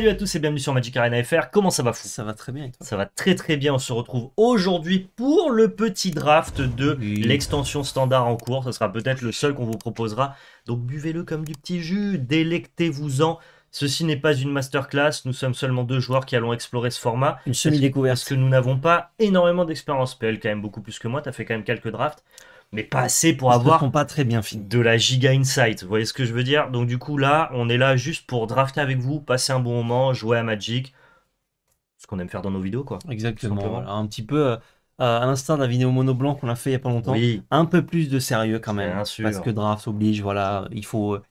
Salut à tous et bienvenue sur Magic Arena FR. Comment ça va fou Ça va très bien Ça va très très bien. On se retrouve aujourd'hui pour le petit draft de l'extension standard en cours. Ce sera peut-être le seul qu'on vous proposera. Donc buvez-le comme du petit jus, délectez-vous-en. Ceci n'est pas une masterclass, nous sommes seulement deux joueurs qui allons explorer ce format. Une semi-découverte. Parce que nous n'avons pas énormément d'expérience. PL, quand même beaucoup plus que moi, t'as fait quand même quelques drafts mais pas assez pour avoir pas très bien de la giga insight. Vous voyez ce que je veux dire Donc du coup là, on est là juste pour drafter avec vous, passer un bon moment, jouer à Magic, ce qu'on aime faire dans nos vidéos quoi. Exactement. Voilà. Un petit peu euh, euh, à l'instar de la vidéo mono blanc qu'on a fait il n'y a pas longtemps, oui. un peu plus de sérieux quand même. Parce que draft oblige, voilà, il faut, euh,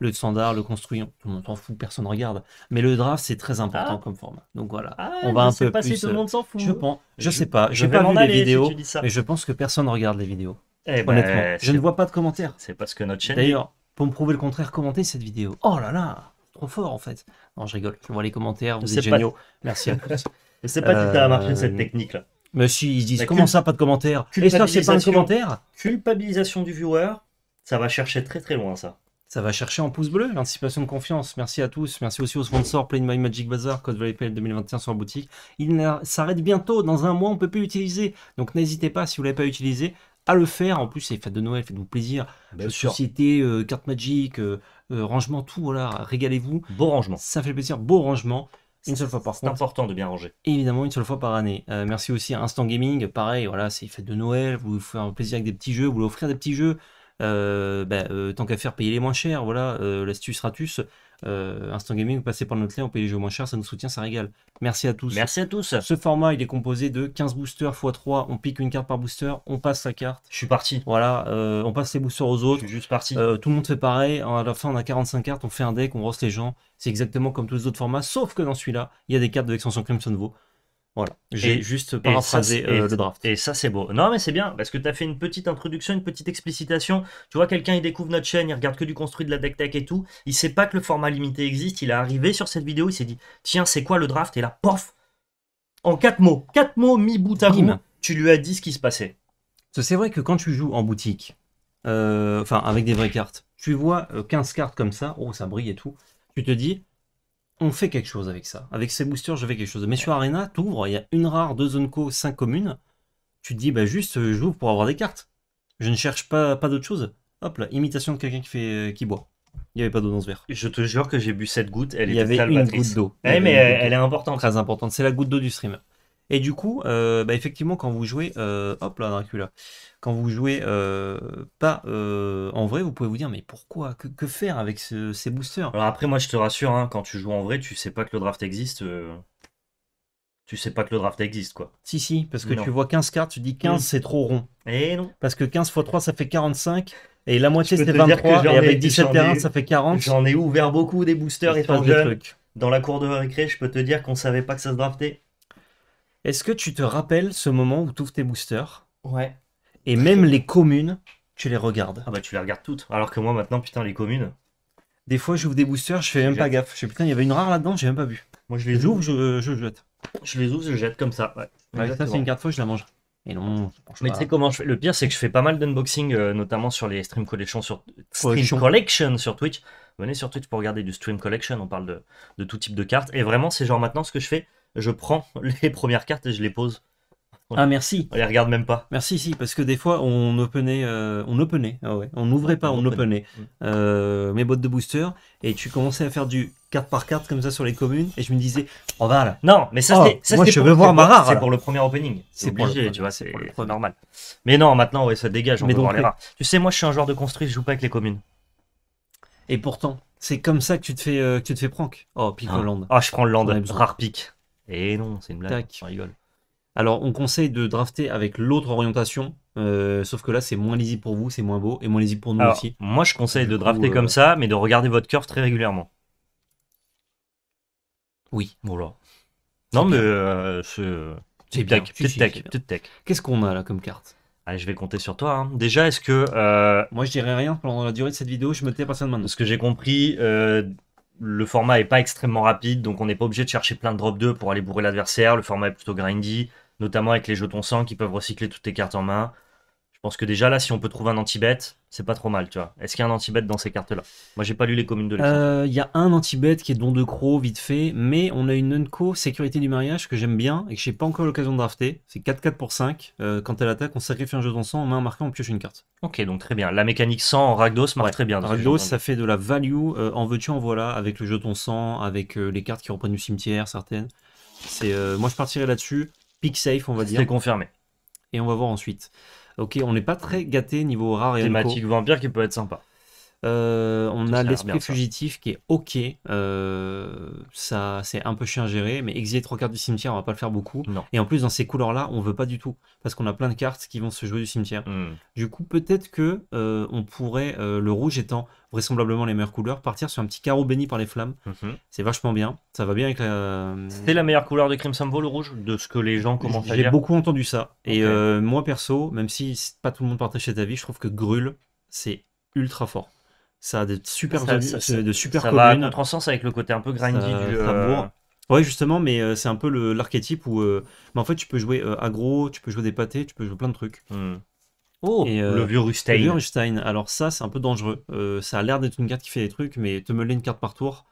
le standard, le construire, tout le monde s'en fout, personne ne regarde. Mais le draft, c'est très important ah. comme format. Donc voilà, ah, on va un peu pas plus. Si tout le euh, monde s'en fout. Je pense, je, sais pas, je n'ai pas vu les vidéos, mais je pense que personne ne regarde les vidéos. Eh ben, honnêtement, je ne vois pas de commentaires. C'est parce que notre chaîne. D'ailleurs, pour me prouver le contraire, commentez cette vidéo. Oh là là, trop fort en fait. Non, je rigole. Je vois les commentaires, vous êtes géniaux. Merci à c'est Je sais pas si tu as cette technique là. Mais si, ils disent, comment ça, pas de commentaire Et c'est pas un commentaire Culpabilisation du viewer, ça va chercher très très loin, ça. Ça va chercher en pouce bleu, l'anticipation de confiance. Merci à tous. Merci aussi aux sponsors Play My Magic Bazaar, code VLPL 2021 sur la boutique. Il s'arrête bientôt. Dans un mois, on ne peut plus l'utiliser. Donc n'hésitez pas, si vous ne l'avez pas utilisé, à le faire. En plus, c'est fête de Noël, faites-vous plaisir. Bien Société, euh, carte magique, euh, euh, rangement, tout, voilà, régalez-vous. Beau rangement. Ça fait plaisir, beau rangement. Une seule fois par C'est important de bien ranger. Évidemment, une seule fois par année. Euh, merci aussi à Instant Gaming. Pareil, voilà, c'est fête de Noël. Vous voulez faire plaisir avec des petits jeux, vous voulez offrir des petits jeux. Euh, ben, euh, tant qu'à faire, payer les moins chers. Voilà, l'astuce Ratus. Euh, Instant Gaming, vous passez par notre lien, on paye les jeux moins cher, ça nous soutient, ça régale. Merci à tous. Merci à tous. Ce format, il est composé de 15 boosters x 3. On pique une carte par booster, on passe sa carte. Je suis parti. Voilà, euh, on passe les boosters aux autres. Je suis juste parti. Euh, tout le monde fait pareil. À la fin, on a 45 cartes, on fait un deck, on rosse les gens. C'est exactement comme tous les autres formats, sauf que dans celui-là, il y a des cartes de l'extension Crimson Vaux. Voilà, j'ai juste paraphrasé euh, le draft. Et ça, c'est beau. Non, mais c'est bien, parce que tu as fait une petite introduction, une petite explicitation. Tu vois, quelqu'un, il découvre notre chaîne, il regarde que du construit de la deck tech et tout. Il sait pas que le format limité existe. Il est arrivé sur cette vidéo, il s'est dit, tiens, c'est quoi le draft Et là, pof En quatre mots, quatre mots mi bout à bout, tu lui as dit ce qui se passait. C'est vrai que quand tu joues en boutique, euh, enfin, avec des vraies cartes, tu vois 15 euh, cartes comme ça, oh, ça brille et tout. Tu te dis, on fait quelque chose avec ça. Avec ces boosters, je fais quelque chose. Mais sur Arena, ouvres, il y a une rare, deux zones co, cinq communes. Tu te dis, bah juste, euh, j'ouvre pour avoir des cartes. Je ne cherche pas, pas d'autre chose. Hop là, imitation de quelqu'un qui fait euh, qui boit. Il n'y avait pas d'eau dans ce verre. Je te jure que j'ai bu cette goutte. Elle il y avait une goutte d'eau. mais elle, est importante. Très importante. C'est la goutte d'eau du streamer. Et du coup, euh, bah, effectivement, quand vous jouez, euh, hop là, Dracula, quand vous jouez euh, pas en vrai, vous pouvez vous dire, mais pourquoi que, faire avec ces boosters Alors après, moi, je te rassure, hein, quand tu joues en vrai, tu sais pas que le draft existe. Tu sais pas que le draft existe, quoi. Si, si, parce que tu vois 15 cartes, tu dis 15, c'est trop rond. Et eh non. Parce que 15 x 3, ça fait 45. Et la moitié, c'était 23. Et avec 17 terrains, ça fait 40. J'en ai ouvert beaucoup des boosters et étant jeune. Dans la cour de récré, je peux te dire qu'on savait pas que ça se draftait. Est-ce que tu te rappelles ce moment où tu ouvres tes boosters Ouais. Et même les communes, tu les regardes. Ah bah tu les regardes toutes. Alors que moi maintenant, putain, les communes. Des fois, j'ouvre des boosters, je fais même pas gaffe. Je fais putain, il y avait une rare là-dedans, j'ai même pas vu. Moi, je les ouvre, je, je jette. Je les ouvre, je jette comme ça. Ouais. ça, c'est une carte fausse, je la mange. Et non, mais tu sais comment je fais Le pire, c'est que je fais pas mal d'unboxing, euh, notamment sur les stream collection sur stream sur Twitch. Venez sur Twitch pour regarder du stream collection. On parle de, de tout type de cartes. Et vraiment, c'est genre maintenant ce que je fais, je prends les premières cartes et je les pose. Ah merci. On les regarde même pas. Merci si parce que des fois on openait, euh, on openait, ah ouais, on n'ouvrait pas, on, openait, mm. euh, mes bottes de booster et tu commençais à faire du carte par carte comme ça sur les communes et je me disais on oh, va là. Non mais ça c'était, je veux voir C'est pour le premier opening. C'est obligé, tu vois, c'est normal. Mais non maintenant ouais ça dégage. On mais peut voir les rares. Tu sais moi je suis un joueur de construit, je joue pas avec les communes. Et pourtant c'est comme ça que tu te fais, euh, tu te fais prank. Oh pique ah. land. Ah je prends le land, rare pique. Et eh non, c'est une blague. Tac. rigole. Alors, on conseille de drafter avec l'autre orientation, euh, sauf que là, c'est moins lisible pour vous, c'est moins beau et moins lisible pour nous aussi. Moi, je conseille de drafter euh, comme ça, mais de regarder votre curve très régulièrement. Oui, voilà. Non, mais euh, ce c'est bien. tech, Qu'est-ce qu'on a là comme carte Allez, je vais compter sur toi. Hein. Déjà, est-ce que. Moi, je dirais rien pendant la durée de cette vidéo, je me tais à de Ce que j'ai compris, le format est pas extrêmement rapide, donc on n'est pas obligé de chercher plein de drop 2 pour aller bourrer l'adversaire. Le format est plutôt grindy, notamment avec les jetons sang qui peuvent recycler toutes tes cartes en main. Je pense que déjà là, si on peut trouver un anti-bet, c'est pas trop mal, tu vois. Est-ce qu'il y a un anti-bet dans ces cartes-là Moi, j'ai pas lu les communes de hein. euh, Il y a un anti-bet qui est don de croc, vite fait, mais on a une Unco sécurité du mariage que j'aime bien et que j'ai pas encore l'occasion de drafter. C'est 4-4 pour 5. Euh, quand elle attaque, on sacrifie un jeton sang, on met un marqué, on pioche une carte. Ok, donc très bien. La mécanique sang en Ragdos marche très bien. Ragdos, ça fait de la value euh, en veux-tu, en voilà, avec le jeton sang, avec les cartes qui reprennent du cimetière, certaines. C'est, moi, je partirai là-dessus. Pick safe, on va dire. C'est confirmé. Et on va voir ensuite. Ok, on n'est pas très gâté niveau rare et Thématique vampire qui peut être sympa. Euh, on a l'esprit fugitif qui est ok. Euh, ça, c'est un peu chien géré, mais exiler trois cartes du cimetière, on va pas le faire beaucoup. Et en plus, dans ces couleurs-là, on veut pas du tout, parce qu'on a plein de cartes qui vont se jouer du cimetière. Hmm. Du coup, peut-être que euh, on pourrait, le rouge étant vraisemblablement les meilleures couleurs, partir sur un petit carreau béni par les flammes. Mhm. C'est vachement bien. Ça va bien avec la. C'est la meilleure couleur de Crimson Ball, le rouge, de ce que les gens commencent à dire. J'ai beaucoup entendu ça. Et moi perso, même si pas tout le monde partage cet avis, je trouve que Grul, c'est ultra fort. Ça a des super de super va à avec le côté un peu grindy du euh, Ouais, justement, mais euh, c'est un peu l'archétype où. mais euh, bah, en fait, tu peux jouer aggro, tu peux jouer des pâtés, tu peux jouer plein de trucs. Hmm. Oh, le vieux Rustein. Le Alors, ça, c'est un peu dangereux. ça a l'air d'être une carte qui fait des trucs, mais te meuler une carte par tour,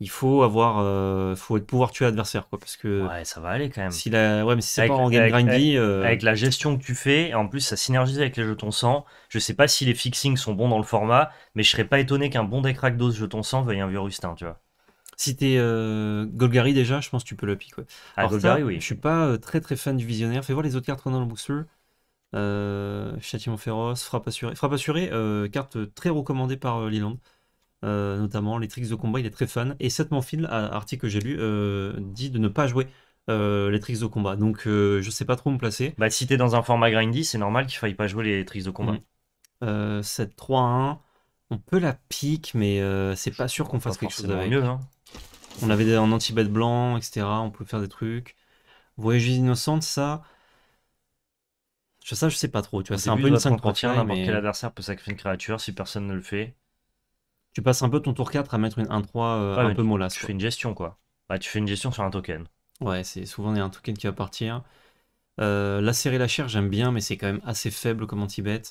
il faut avoir, euh, faut pouvoir tuer l'adversaire, quoi, parce que. Ouais, ça va aller quand même. Si la, ouais, c'est pas en game avec, grindy. Euh, avec, la gestion que tu fais, et en plus ça synergise avec les jetons sang Je sais pas si les fixings sont bons dans le format, mais je serais pas étonné qu'un bon deck Rakdos jetons sang veuille un vieux Rustin, tu vois. Si t'es euh, Golgari déjà, je pense que tu peux le piquer. Ah, Alors, Golgari, oui. Je suis pas très très fan du visionnaire. Fais voir les autres cartes qu'on a dans le booster. Châtiment féroce, frappe assurée. Frappe assurée, carte très recommandée par Liland. Euh, notamment les tricks de combat, il est très fun Et mon Manfield, article que j'ai lu, euh, dit de ne pas jouer euh, les tricks de combat. Donc je sais pas trop où me placer. Bah, si t'es dans un format grindy, c'est normal qu'il faille pas jouer les tricks de combat. 7-3-1, mm. on peut la pique, mais c'est pas sûr qu'on fasse quelque chose avec. Hein. On avait un anti bête blanc, etc. On peut faire des trucs. Voyage innocente, ça. Ça, je sais pas trop. Tu vois, c'est un peu une 5 3 mais... quel peut sacrifier une créature si personne ne le fait. Tu passes un peu ton tour 4 à mettre une 1-3 un euh, peu molasse. Tu fais une gestion, quoi. Bah tu fais une gestion sur un token. Ouais, c'est souvent il y a un token qui va partir. Euh, la série la chair, j'aime bien, mais c'est quand même assez faible comme anti-bet.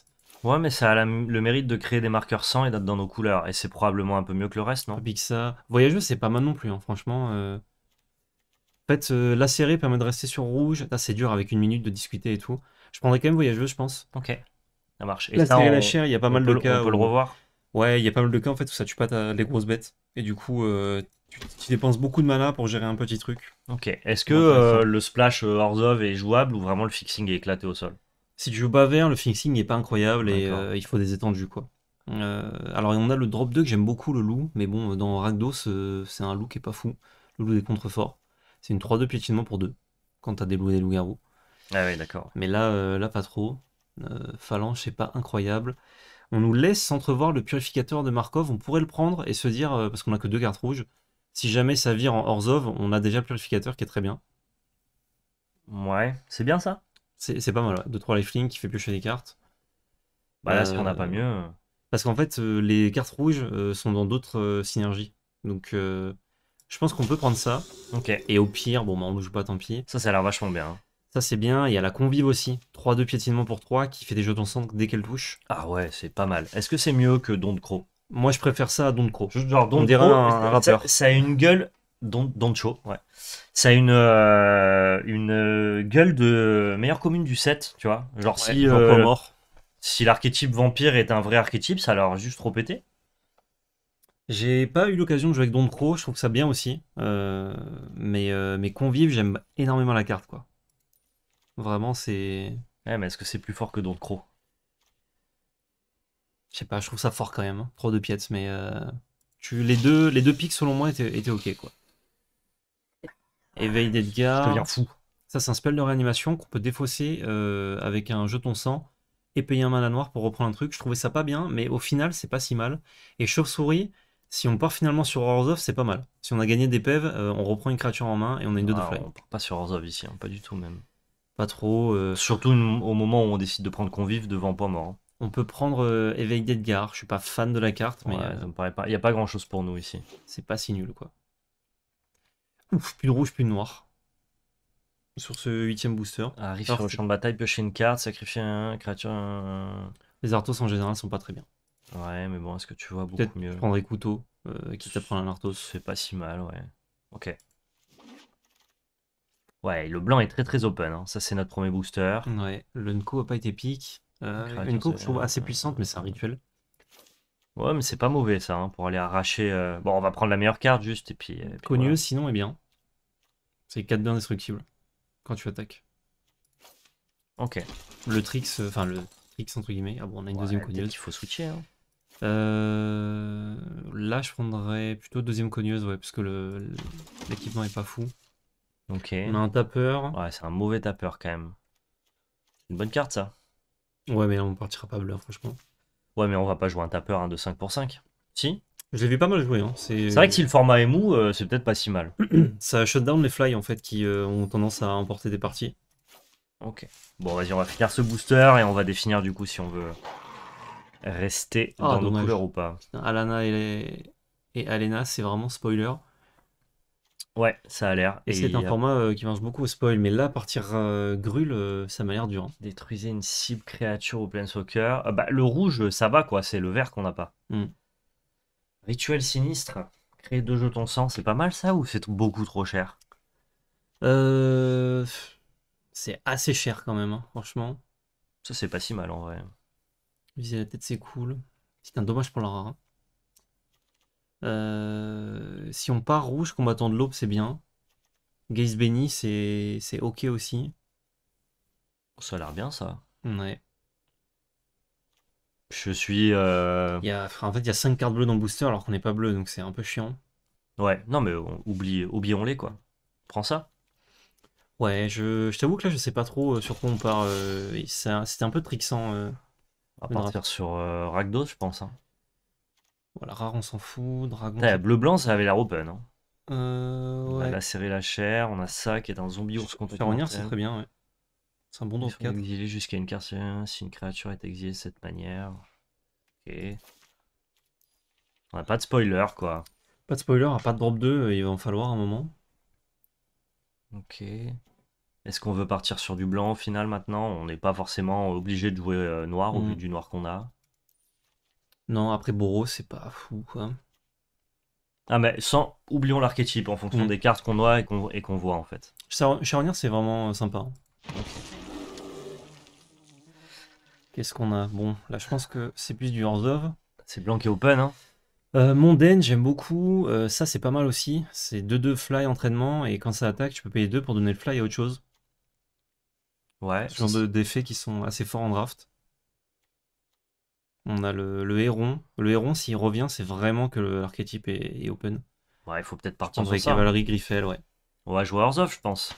Ouais, mais ça a le mérite de créer des marqueurs sans et d'être dans nos couleurs. Et c'est probablement un peu mieux que le reste, non Big ça. Voyageux, c'est pas mal non plus, hein, franchement. Euh. En fait, la série permet de rester sur rouge. Là, c'est dur avec une minute de discuter et tout. Je prendrais quand même voyageux, je pense. Ok, ça marche. la serrée, la chair, il y a pas mal de cas. On peut le revoir. Ouais, il y a pas mal de cas en fait où ça tue pas les grosses bêtes. Et du coup, euh, tu, dépenses beaucoup de mana pour gérer un petit truc. Ok. Est-ce que euh, le splash euh, hors Orzhov est jouable ou vraiment le fixing est éclaté au sol Si tu joues pas vert, le fixing n'est pas incroyable et il faut des étendues quoi. Euh, alors on a le drop 2 que j'aime beaucoup le loup, mais bon dans Ragdos, c'est un loup qui est pas fou, le loup des contreforts. C'est une 3-2 piétinement pour 2 quand t'as des loups et des loups-garous. Ah oui, d'accord. Mais là, là pas trop. Euh, c'est pas incroyable on nous laisse entrevoir le purificateur de Markov. On pourrait le prendre et se dire, euh, parce qu'on a que deux cartes rouges, si jamais ça vire en hors Orzov, on a déjà le purificateur qui est très bien. Ouais, c'est bien ça. C'est pas mal, 2-3 ouais. qui fait piocher des cartes. Bah là, euh, si on n'a euh, pas mieux. Euh. Parce qu'en fait, les cartes rouges sont dans d'autres synergies. Donc, je pense qu'on peut prendre ça. Ok. Et au pire, bon, bah, on ne joue pas, tant pis. Ça, ça a l'air vachement bien. Ça, c'est bien. Il y a la convive aussi. 3-2 piétinement pour 3 qui fait des jeux d'ensemble dès qu'elle touche. Ah ouais, c'est pas mal. Est-ce que c'est mieux que de Crow Moi, je préfère ça à Don't Genre, Don't Ça, a une gueule. Don't, Don't Show, ouais. Ça a une, euh, une euh, gueule de meilleure commune du 7, tu vois. Genre, si. Euh, si l'archétype vampire est un vrai archétype, ça leur juste trop pété. J'ai pas eu l'occasion de jouer avec Don't Crow, je trouve ça bien aussi. mais, mais Convive, j'aime énormément la carte, quoi. Vraiment, c'est. Ouais, mais est-ce que c'est plus fort que Don't Crow Je sais pas, je trouve ça fort quand même. Hein, Trop de pièces, mais. Euh, tu... Les deux, les deux pics, selon moi, étaient, ok, quoi. Éveil d'Edgar. Ça Ça, c'est un spell de réanimation qu'on peut défausser euh, avec un jeton sang et payer un mana noir pour reprendre un truc. Je trouvais ça pas bien, mais au final, c'est pas si mal. Et Chauve-souris, si on part finalement sur Off, c'est pas mal. Si on a gagné des pèves, e euh, on reprend une créature en main et on a une 2 de ah, On part pas sur Off ici, hein, pas du tout même. Pas trop. Euh, surtout au moment où on décide de prendre Convive devant Point Mort. Hein. On peut prendre euh, Éveil d'Edgar. Je suis pas fan de la carte, mais euh, Il n'y a pas grand chose pour nous ici. c'est pas si nul, quoi. Ouf, plus de rouge, plus de noir. Sur ce huitième booster. Arrive sur le champ de bataille, piocher une carte, sacrifier un créature. Les Arthos en général sont pas très bien. Ouais, mais bon, est-ce que tu vois beaucoup être mieux prendre prendrais couteau, qui quitte à prendre un Arthos. C'est pas si mal, ouais. Ok. Ouais, le blanc est très très open. Hein. Ça, c'est notre premier booster. Ouais, le Nko a pas été pique. Euh, une Nko assez puissante, mais c'est un rituel. Ouais, mais c'est pas mauvais ça, hein, pour aller arracher. Euh, bon, on va prendre la meilleure carte juste et puis. sinon, eh bien. C'est 4 d'indestructible quand tu attaques. Ok. Le Trix, enfin le Trix entre guillemets. Ah bon, on a une deuxième cogneuse. il faut switcher. Hein. Euh, là, je prendrais plutôt deuxième cogneuse, ouais, parce que le- l'équipement est pas fou. Ok. On a un tapeur. Ouais, c'est un mauvais tapeur quand même. Une bonne carte ça. Ouais, mais on partira pas bleu, franchement. Ouais, mais on va pas jouer un tapeur hein, de 5 pour 5. Si Je l'ai vu pas mal jouer. Hein. C'est vrai que si le format est mou, euh, c'est peut-être pas si mal. ça shut down les fly en fait qui euh, ont tendance à emporter des parties. Ok. Bon, vas-y, on va finir ce booster et on va définir du coup si on veut rester ah, dans nos couleurs ou pas. Alana et Alena, c'est vraiment spoiler. Ouais, ça a l'air. Et, c'est un format euh, qui mange beaucoup au spoil, mais là, partir euh, euh, ça m'a l'air dur. Hein. Détruisez une cible créature au plein soccer. Ah, bah, le rouge, ça va quoi, c'est le vert qu'on n'a pas. Hmm. Rituel sinistre, créer deux jetons sang, c'est pas mal ça ou c'est beaucoup trop cher C'est assez cher quand même, hein, franchement. Ça, c'est pas si mal en vrai. Viser la tête, c'est cool. C'est un dommage pour la euh, si on part rouge, combattant de l'aube, c'est bien. Gaze Benny, c'est ok aussi. Ça a l'air bien, ça. Ouais. Je suis. Euh, il en fait, il y a 5 cartes bleues dans le booster alors qu'on n'est pas bleu, donc c'est un peu chiant. Ouais, non, mais on, oublie, oublions-les, quoi. Prends ça. Ouais, je, je t'avoue que là, je sais pas trop euh, sur quoi on part. C'était un peu trixant. On va partir sur Ragdos, je pense. Hein. Voilà, rare, on s'en fout. Dragon. Bleu-blanc, ça avait l'air open. Hein. Euh, on a serré la chair, on a ça qui est un zombie ours contre revenir c'est très bien, C'est un bon dans le Exilé jusqu'à une carte si une créature est exilée de cette manière. Ok. On a pas de spoiler, quoi. Pas de spoiler, pas de drop 2, il va en falloir un moment. Ok. Est-ce qu'on veut partir sur du blanc au final maintenant On n'est pas forcément obligé de jouer euh, noir au vu mm. du noir qu'on a. Non, après Boros, c'est pas fou, quoi. Ah, mais sans, oublions l'archétype en fonction mm. des cartes qu'on a et qu'on voit, en fait. Charnier, c'est vraiment euh, sympa. Qu'est-ce qu'on a Bon, là, je pense que c'est plus du hors of. C'est blanc et open, hein euh, Mondaine, j'aime beaucoup. Euh, ça, c'est pas mal aussi. C'est 2-2 fly entraînement. Et quand ça attaque, tu peux payer 2 pour donner le fly à autre chose. Ouais. Ce genre d'effets qui sont assez forts en draft. On a le, héron. Le héron, s'il revient, c'est vraiment que l'archétype est, open. Ouais, il faut peut-être partir sur ça. Cavalerie hein. Griffel, ouais. On va jouer of, je pense.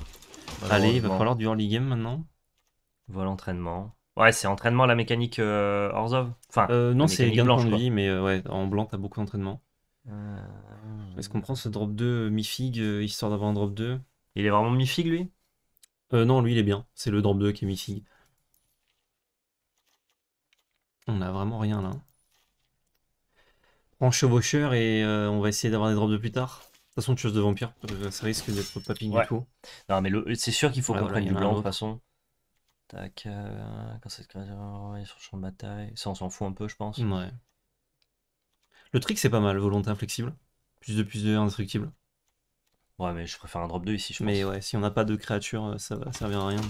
Allez, il va falloir du early game maintenant. Voilà l'entraînement. Ouais, c'est entraînement la mécanique euh, of Enfin, euh, non, c'est gain de mais euh, ouais, en blanc, t'as beaucoup d'entraînement. Est-ce euh, qu'on prend ce drop 2 mi-fig histoire d'avoir un drop 2 Il est vraiment mi-fig lui Non, lui il est bien. C'est le drop 2 qui est mi on a vraiment rien là. Prends chevaucheur et euh, on va essayer d'avoir des drops de plus tard. De toute façon, chose de vampire, euh, ça risque d'être pas ping du tout. Non, mais le... c'est sûr qu'il faut ouais, qu'on du blanc de toute façon. Tac, euh, quand c'est sur champ de bataille. Ça, on s'en fout un peu, je pense. Ouais. Le trick, c'est pas mal, volonté inflexible. Plus de plus de indestructible. Ouais, mais je préfère un drop 2 ici, je Mais ouais, si on n'a pas de créature, ça va servir à rien.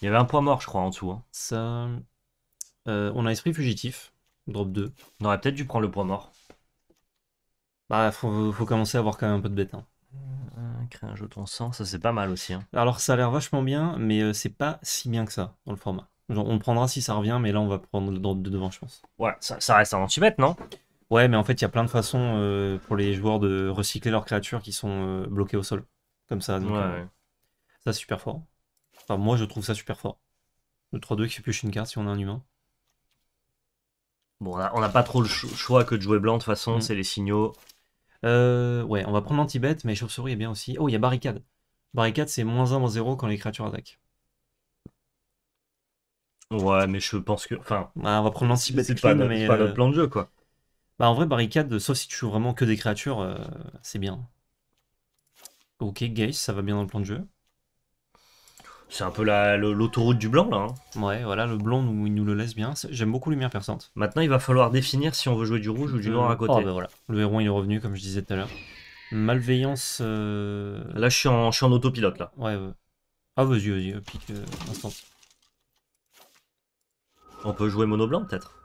Il y avait un point mort, je crois, en dessous. Hein. Ça. Euh, on a Esprit Fugitif, drop 2. On aurait peut-être dû prendre le point mort. Bah, faut, commencer à avoir quand même un peu de bête. Hein. Euh, créer un jeton sang, ça c'est pas mal aussi. Hein. Alors ça a l'air vachement bien, mais euh, c'est pas si bien que ça dans le format. on prendra si ça revient, mais là on va prendre le drop de devant, je pense. Ouais, ça, reste un anti-bête, non Ouais, mais en fait, il y a plein de façons pour les joueurs de recycler leurs créatures qui sont bloquées au sol. Comme ça. ouais, Ça, c'est super fort. Enfin, moi, je trouve ça super fort. Le 3-2 qui fait plus une carte si on a un humain. Bon, on n'a pas trop le choix que de jouer blanc, de toute façon, mm. c'est les signaux. Euh, ouais, on va prendre l'anti-bet, mais chauve-souris est bien aussi. Oh, il y a barricade. Barricade, c'est moins 1, moins 0 quand les créatures attaquent. Ouais, mais je pense que. Enfin. Bah, on va prendre lanti C'est pas, mais, euh, plan de jeu, quoi. Bah, en vrai, barricade, sauf si tu joues vraiment que des créatures, euh, c'est bien. Ok, Gaze, ça va bien dans le plan de jeu. C'est un peu l'autoroute du blanc, là. Hein. Ouais, voilà, le blanc, nous, il nous le laisse bien. J'aime beaucoup lumière perçante. Maintenant, il va falloir définir si on veut jouer du rouge ou du euh, noir à oh, côté. Bah voilà. Le héron, il est revenu, comme je disais tout à l'heure. Malveillance. Euh, là, je suis, en, je suis, en, autopilote, là. Ouais, ouais. Ah, vas-y, vas-y, euh, pique instant. On peut jouer mono blanc, peut-être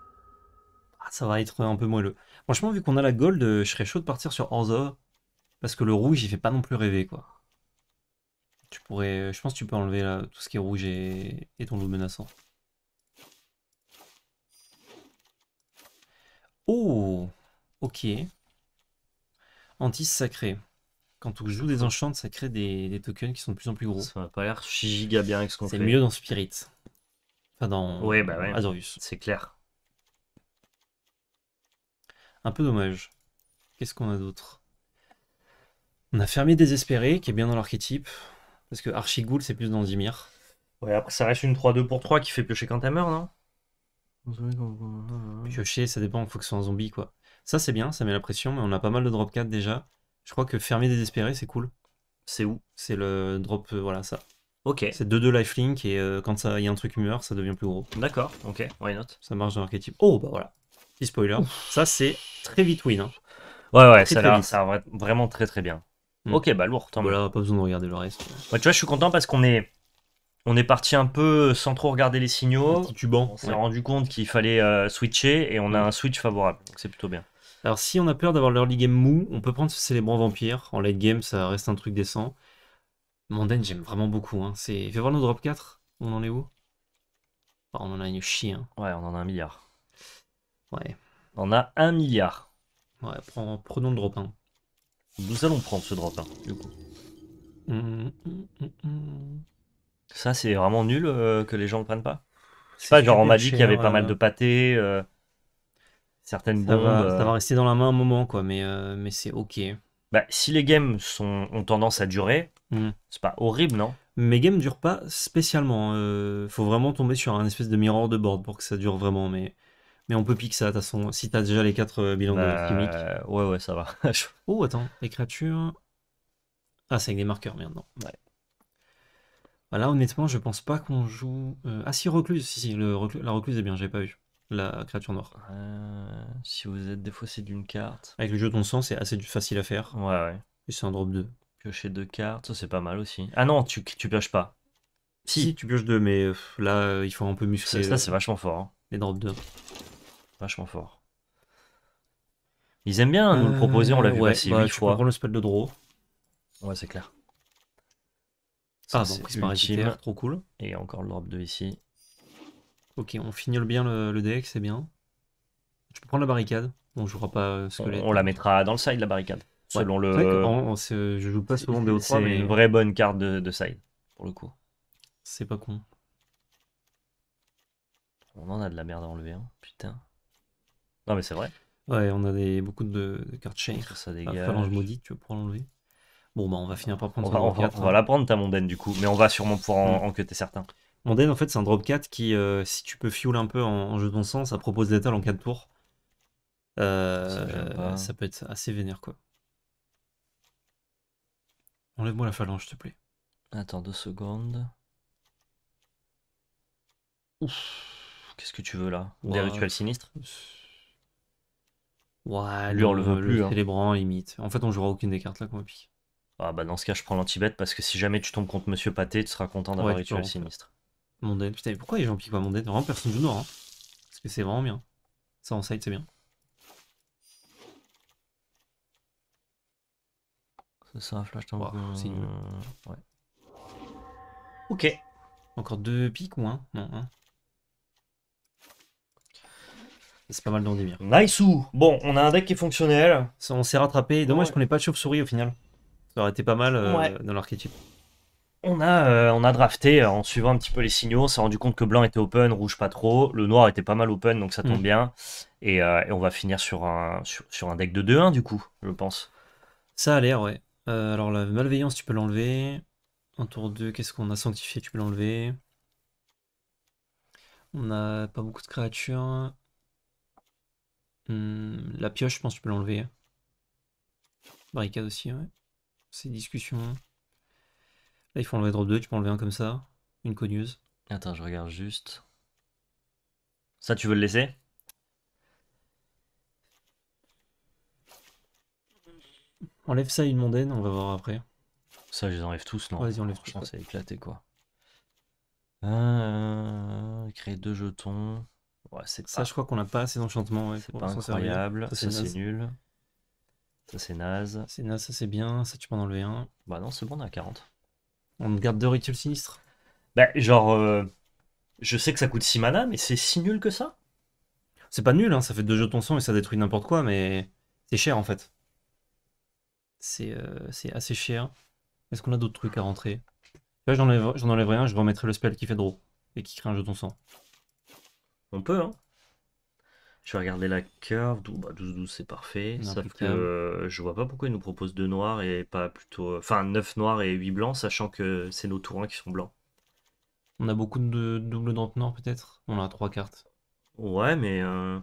Ah, ça va être un peu moelleux. Franchement, vu qu'on a la gold, je serais chaud de partir sur Orzo. Parce que le rouge, il fait pas non plus rêver, quoi. Tu pourrais, euh, je pense que tu peux enlever tout ce qui est rouge et, ton loup menaçant. Oh Ok. Antis sacré. Quand tu joue des enchantes, ça crée des, tokens qui sont de plus en plus gros. Ça va pas l'air giga bien avec ce qu'on fait. C'est mieux dans Spirit. Enfin, dans bah ouais, Azorius. C'est clair. Un peu dommage. Qu'est-ce qu'on a d'autre On a fermier Désespéré, qui est bien dans l'archétype. Parce que Archigoul, c'est plus dans Zimir. Ouais, après, ça reste une 3-2 pour 3 qui fait piocher quand elle meurt, non Piocher, ça dépend, faut que ce soit un zombie, quoi. Ça, c'est bien, ça met la pression, mais on a pas mal de drop 4 déjà. Je crois que fermier désespéré, c'est cool. C'est où C'est le drop, euh, voilà, ça. Ok. C'est 2-2 lifelink, et euh, quand il y a un truc meurt, ça devient plus gros. D'accord, ok, why not Ça marche dans l'archétype. Oh, bah voilà. Petit spoiler. Ça, c'est très vite win. Hein. Ouais, ouais, ça, va être vraiment très très bien. Mm. Ok, bah lourd. voilà, pas besoin de regarder le reste. Bah, tu vois, je suis content parce qu'on est, on est parti un peu sans trop regarder les signaux. Titubant. On s'est rendu compte qu'il fallait euh, switcher et on a mm. un switch favorable. Donc c'est plutôt bien. Alors si on a peur d'avoir l'early game mou, on peut prendre ce célébrant vampire. En late game, ça reste un truc décent. Mondaine, j'aime vraiment beaucoup. Hein. C'est... Fais voir nos drop 4. On en est où On en a une chien. Hein. Ouais, on en a un milliard. Ouais. On a un milliard. Ouais, prenons le drop 1. Nous allons prendre ce drop, hein, du coup. Mm, mm, mm, ça, c'est vraiment nul euh, que les gens ne prennent pas. C'est pas genre on m'a dit qu'il y avait pas euh. mal de pâtés, euh, certaines ça bombes. Va, ça rester dans la main un moment, quoi, mais, mais c'est ok. Bah, si les games sont, ont tendance à durer, c'est pas horrible, non Mes games durent pas spécialement. faut vraiment tomber sur un espèce de miroir de bord pour que ça dure vraiment, mais. Mais on peut pique ça, toute façon, si t'as déjà les 4 euh, bilans de chimique. Bah, ouais, ouais, ça va. oh, attends, les créatures. Ah, c'est avec des marqueurs, merde, non. Ouais. Voilà, bah, honnêtement, je pense pas qu'on joue. Euh, ah, si, recluse, si, si, la recluse est bien, j'ai pas eu. La créature noire. Euh, si vous êtes défaussé d'une carte. Avec le jeu de sang, c'est assez facile à faire. Ouais, ouais. Et c'est un drop 2. Piocher deux cartes, ça c'est pas mal aussi. Ah non, tu, tu pioches pas. Si. tu pioches deux, mais là, il faut un peu muscler. Ça, c'est vachement fort. Hein. Les drops 2. Vachement fort. Ils aiment bien nous le euh, proposer, on l'a vu ici assez bah, 8 fois. Prendre le spell de draw. Ouais, c'est clair. ah, bon, prise par trop cool. Et encore le drop 2 ici. Ok, on finit bien le, deck, c'est bien. Tu peux prendre la barricade. Euh, on jouera pas On, la mettra dans le side, la barricade. Selon le. je joue pas souvent monde C'est une vraie bonne carte de, de side, pour le coup. C'est pas con. On en a de la merde à enlever, hein. putain. Non, mais c'est vrai. Ouais, on a des, beaucoup de, cartes chain. Ça Phalange maudite, tu peux l'enlever Bon, bah, on va finir par prendre on on va, hein. la prendre ta mondaine du coup, mais on va sûrement pouvoir en, mm. t'es certain. certains. Mondaine, en fait, c'est un drop 4 qui, euh, si tu peux fuel un peu en, jeu de bon sens, ça propose l'étal en 4 tours. Euh, ça, peut être assez vénère quoi. Enlève-moi la phalange, s'il te plaît. Attends deux secondes. Ouf, qu'est-ce que tu veux là Des rituels sinistres Ouais, lui, on le veut plus. Hein. limite. En fait, on jouera aucune des cartes là qu'on pique. Ah bah dans ce cas, je prends l'anti-bet parce que si jamais tu tombes contre Monsieur Pâté, tu seras content d'avoir ouais, rituel sinistre. Mon dead. Putain, mais pourquoi les gens piquent pas mon dead Vraiment, personne joue noir. Hein. Parce que c'est vraiment bien. Ça en side, c'est bien. C'est ça, flash wow, vois. Ok. Encore deux piques ou un Non, un. Hein. C'est pas mal dans des Nice ou Bon, on a un deck qui est fonctionnel. on s'est rattrapé. Dommage qu'on ait pas de chauve-souris au final. Ça aurait été pas mal euh, dans l'archétype. On a, euh, on a drafté euh, en suivant un petit peu les signaux. On s'est rendu compte que blanc était open, rouge pas trop. Le noir était pas mal open, donc ça tombe mm. bien. Et, on va finir sur un, sur, un deck de 2-1 du coup, je pense. Ça a l'air, ouais. alors la malveillance, tu peux l'enlever. En tour 2, qu'est-ce qu'on a sanctifié Tu peux l'enlever. On a pas beaucoup de créatures. Hmm, la pioche, je pense que tu peux l'enlever. Hein. Barricade aussi, ouais. C'est discussion. Là, il faut enlever drop 2, tu peux enlever un comme ça. Une cogneuse. Attends, je regarde juste. Ça, tu veux le laisser Enlève ça une mondaine, on va voir après. Ça, je les enlève tous, non Vas-y, enlève Franchement, c'est éclaté, quoi. Euh, créer deux jetons ça, je crois qu'on n'a pas assez d'enchantement c'est pas incroyable. Ça, c'est nul. Ça, c'est naze. C'est naze, ça, c'est bien. Ça, tu peux en enlever un. Bah non, c'est bon, on est à 40. On garde deux rituels sinistres. Bah, genre, euh, je sais que ça coûte 6 mana, mais c'est si nul que ça C'est pas nul, hein, ça fait deux jetons sang et ça détruit n'importe quoi, mais c'est cher en fait. C'est euh, c'est assez cher. Est-ce qu'on a d'autres trucs à rentrer Là, j'en enlève un, je remettrai le spell qui fait draw et qui crée un jeton sang. On peut, hein Je vais regarder la curve. 12-12, bah, c'est parfait. Sauf que euh, je vois pas pourquoi il nous propose 2 noirs et pas plutôt. Euh, enfin, 9 noirs et 8 blancs, sachant que c'est nos tours qui sont blancs. On a beaucoup de doubles dentenants, peut-être On a 3 cartes. Ouais, mais. Euh,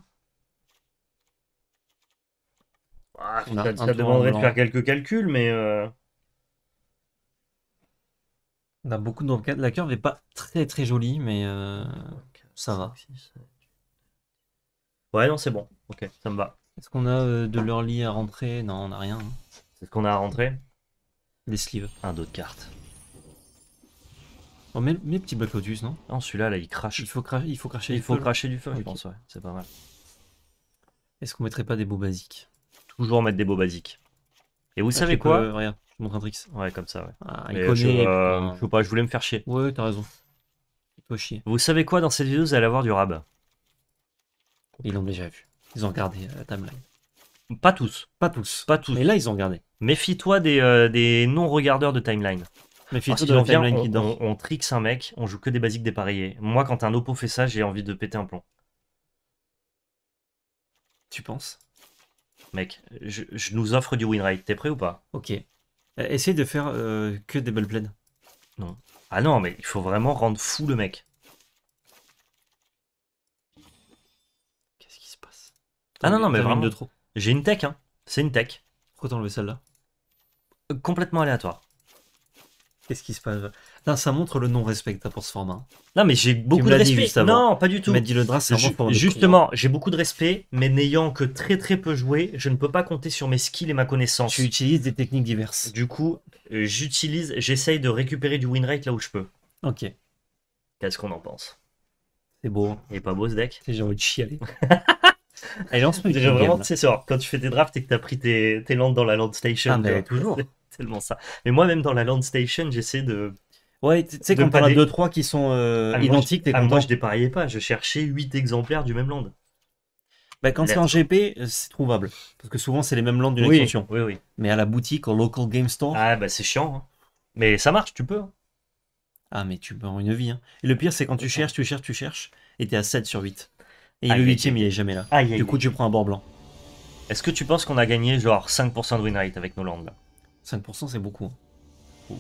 ah, ça, demanderait de faire quelques calculs, mais. On a beaucoup de La curve n'est pas très très jolie, mais ça va. Ouais, non, c'est bon. Ok, ça me va. Est-ce qu'on a euh, de l'early à rentrer Non, on n'a rien. Hein. C'est ce qu'on a à rentrer Des sleeves. Un d'autres cartes. Oh, mes petits le Black Lotus, non Non, celui-là, là, il crache. Il faut, cracher. il faut cracher. Il faut cracher du feu, je pense, ouais. C'est pas mal. Est-ce qu'on mettrait pas des beaux basiques Toujours mettre des beaux basiques. Et vous ah, savez quoi euh, rien je montre Ouais, comme ça, ouais. Ah, je, euh, pas, je voulais me faire chier. Ouais, t'as raison. Vous savez quoi, dans cette vidéo, vous allez avoir du rab. Ils l'ont déjà vu. Ils ont regardé euh, la timeline. Pas tous. Pas tous. Pas tous. Mais là, ils ont regardé. Méfie-toi des, euh, non-regardeurs de timeline. Méfie-toi de timeline on, qui On, un mec, on joue que des basiques dépareillées. Moi, quand un oppo fait ça, j'ai envie de péter un plomb. Tu penses Mec, je, nous offre du winrate. T'es prêt ou pas Ok. Euh, essaye de faire que des belles plaines. Non. Ah non, mais il faut vraiment rendre fou le mec. Qu'est-ce qui se passe Ah non, non, mais vraiment. de trop. J'ai une tech, hein. C'est une tech. Pourquoi t'as celle-là euh, Complètement aléatoire. Qu'est-ce qui se passe Là, ça montre le non-respect pour ce format. Non, mais j'ai beaucoup de respect. Non, pas du tout. Mais dit le c'est Justement, j'ai beaucoup de respect, mais n'ayant que très très peu joué, je ne peux pas compter sur mes skills et ma connaissance. Tu utilises des techniques diverses. Du coup, euh, j'utilise, j'essaye de récupérer du win rate là où je peux. Ok. Qu'est-ce qu'on en pense C'est beau. Hein. Il est pas beau ce deck J'ai envie de chialer. Allez, on se met Déjà, vraiment, quand tu fais des drafts et que tu as pris tes, tes landes dans la land station. Ah, toujours. tellement ça. Mais moi, même dans la Land Station, j'essaie de. Ouais, tu sais, quand t'en as 2-3 qui sont euh, ah, identiques, t'es ah, Moi, je dépariais pas. Je cherchais 8 exemplaires du même land. Bah, quand c'est en GP, euh, c'est trouvable. Parce que souvent, c'est les mêmes lands d'une extension. Oui, oui. Mais à la boutique, en local game store. Ah, bah, c'est chiant. Hein. Mais ça marche, tu peux. Hein. Ah, mais tu peux en une vie. Hein. Et le pire, c'est quand tu cherches, tu cherches, tu cherches, et t'es à 7 sur 8. Et le 8 il est jamais là. du coup, tu prends un bord blanc. Est-ce que tu penses qu'on a gagné genre 5% de win avec nos lands là 5% c'est beaucoup. Hein.